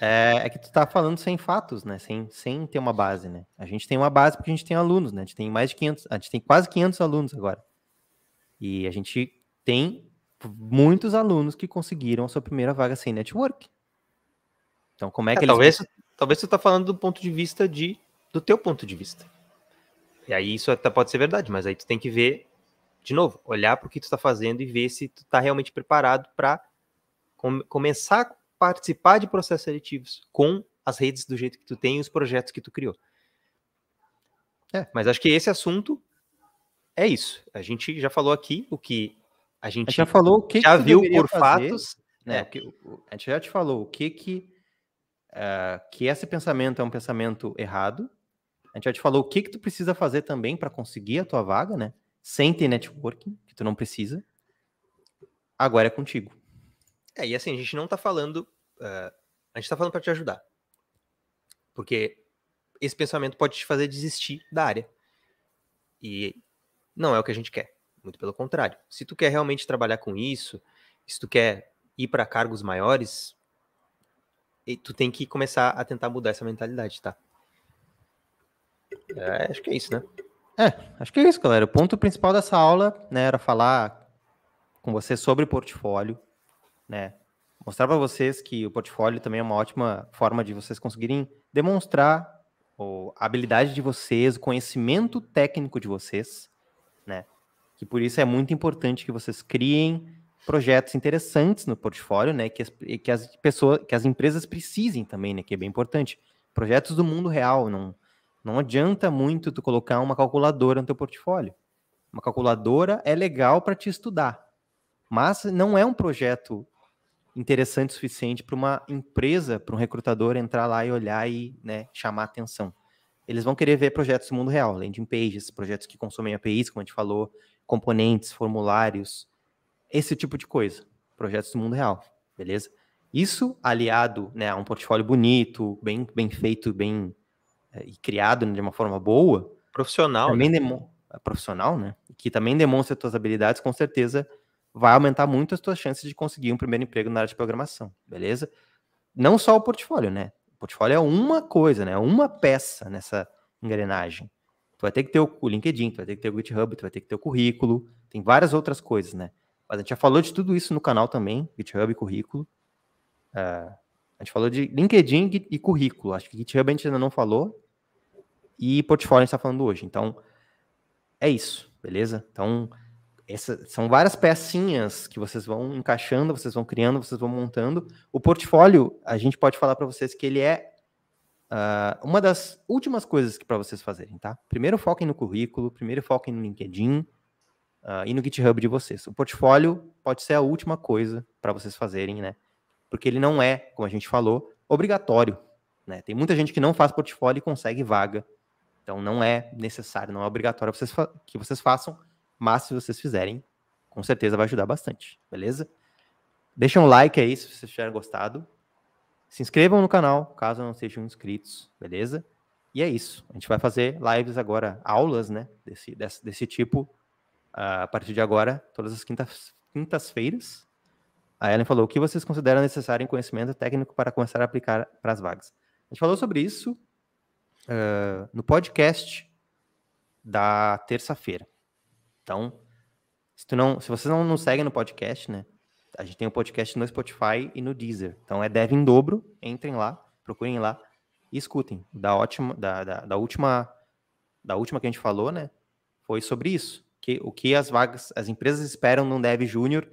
É, é, que tu tá falando sem fatos, né? Sem, sem ter uma base, né? A gente tem uma base porque a gente tem alunos, né? A gente tem mais de 500, a gente tem quase 500 alunos agora. E a gente tem muitos alunos que conseguiram a sua primeira vaga sem network. Então, como é, é que eles... talvez, talvez você está falando do ponto de vista de, do teu ponto de vista. E aí isso até pode ser verdade, mas aí tu tem que ver, de novo, olhar para o que tu está fazendo e ver se tu está realmente preparado para com, começar a participar de processos seletivos com as redes do jeito que tu tem e os projetos que tu criou. É, mas acho que esse assunto é isso. A gente já falou aqui o que a gente, já falou o que já que viu por fazer, fatos, né? É. Que, a gente já te falou o que que uh, que esse pensamento é um pensamento errado. A gente já te falou o que que tu precisa fazer também para conseguir a tua vaga, né? Sem ter networking, que tu não precisa. Agora é contigo. É, e assim, a gente não tá falando, uh, a gente tá falando para te ajudar. Porque esse pensamento pode te fazer desistir da área. E não é o que a gente quer. Muito pelo contrário. Se tu quer realmente trabalhar com isso, se tu quer ir para cargos maiores, tu tem que começar a tentar mudar essa mentalidade, tá? É, acho que é isso, né? É, acho que é isso, galera. O ponto principal dessa aula né, era falar com você sobre portfólio, né? Mostrar para vocês que o portfólio também é uma ótima forma de vocês conseguirem demonstrar a habilidade de vocês, o conhecimento técnico de vocês, né? que por isso é muito importante que vocês criem projetos interessantes no portfólio, né, que as, que as pessoas, que as empresas precisem também, né, que é bem importante. Projetos do mundo real, não, não adianta muito tu colocar uma calculadora no teu portfólio. Uma calculadora é legal para te estudar, mas não é um projeto interessante o suficiente para uma empresa, para um recrutador entrar lá e olhar e né, chamar atenção. Eles vão querer ver projetos do mundo real, landing pages, projetos que consomem APIs, como a gente falou, componentes, formulários, esse tipo de coisa. Projetos do mundo real, beleza? Isso aliado né, a um portfólio bonito, bem, bem feito, bem é, criado né, de uma forma boa. Profissional. Também né? É, profissional, né? Que também demonstra suas habilidades, com certeza vai aumentar muito as suas chances de conseguir um primeiro emprego na área de programação, beleza? Não só o portfólio, né? O portfólio é uma coisa, né? É uma peça nessa engrenagem. Tu vai ter que ter o LinkedIn, tu vai ter que ter o GitHub, tu vai ter que ter o currículo, tem várias outras coisas, né? Mas a gente já falou de tudo isso no canal também, GitHub, e currículo. Uh, a gente falou de LinkedIn e currículo. Acho que GitHub a gente ainda não falou. E portfólio a gente está falando hoje. Então, é isso, beleza? Então, essa, são várias pecinhas que vocês vão encaixando, vocês vão criando, vocês vão montando. O portfólio, a gente pode falar para vocês que ele é Uh, uma das últimas coisas que para vocês fazerem, tá? Primeiro foquem no currículo, primeiro foquem no LinkedIn uh, e no GitHub de vocês. O portfólio pode ser a última coisa para vocês fazerem, né? Porque ele não é, como a gente falou, obrigatório. Né? Tem muita gente que não faz portfólio e consegue vaga. Então não é necessário, não é obrigatório vocês que vocês façam, mas se vocês fizerem, com certeza vai ajudar bastante, beleza? Deixa um like aí se vocês tiverem gostado. Se inscrevam no canal, caso não sejam inscritos, beleza? E é isso. A gente vai fazer lives agora, aulas, né? Desse, desse, desse tipo, ah, a partir de agora, todas as quintas, quintas-feiras. A Ellen falou: o que vocês consideram necessário em conhecimento técnico para começar a aplicar para as vagas? A gente falou sobre isso uh, no podcast da terça-feira. Então, se, tu não, se vocês não nos seguem no podcast, né? A gente tem o um podcast no Spotify e no Deezer. Então é Dev em Dobro. Entrem lá, procurem lá e escutem. Da, ótima, da, da, da, última, da última que a gente falou, né? Foi sobre isso. Que, o que as vagas, as empresas esperam num dev júnior.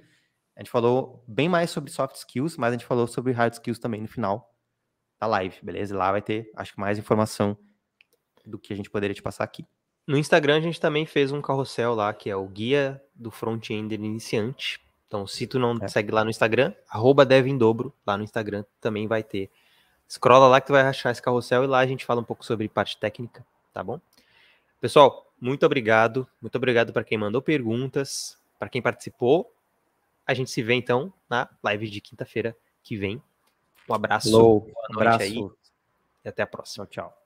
A gente falou bem mais sobre soft skills, mas a gente falou sobre hard skills também no final da live, beleza? lá vai ter, acho que, mais informação do que a gente poderia te passar aqui. No Instagram a gente também fez um carrossel lá, que é o guia do front-ender iniciante, então, se tu não é. segue lá no Instagram, arroba devindobro, lá no Instagram também vai ter. Scrolla lá que tu vai achar esse carrossel e lá a gente fala um pouco sobre parte técnica, tá bom? Pessoal, muito obrigado. Muito obrigado para quem mandou perguntas, para quem participou. A gente se vê então na live de quinta-feira que vem. Um abraço, um boa noite abraço. aí e até a próxima. Tchau, tchau.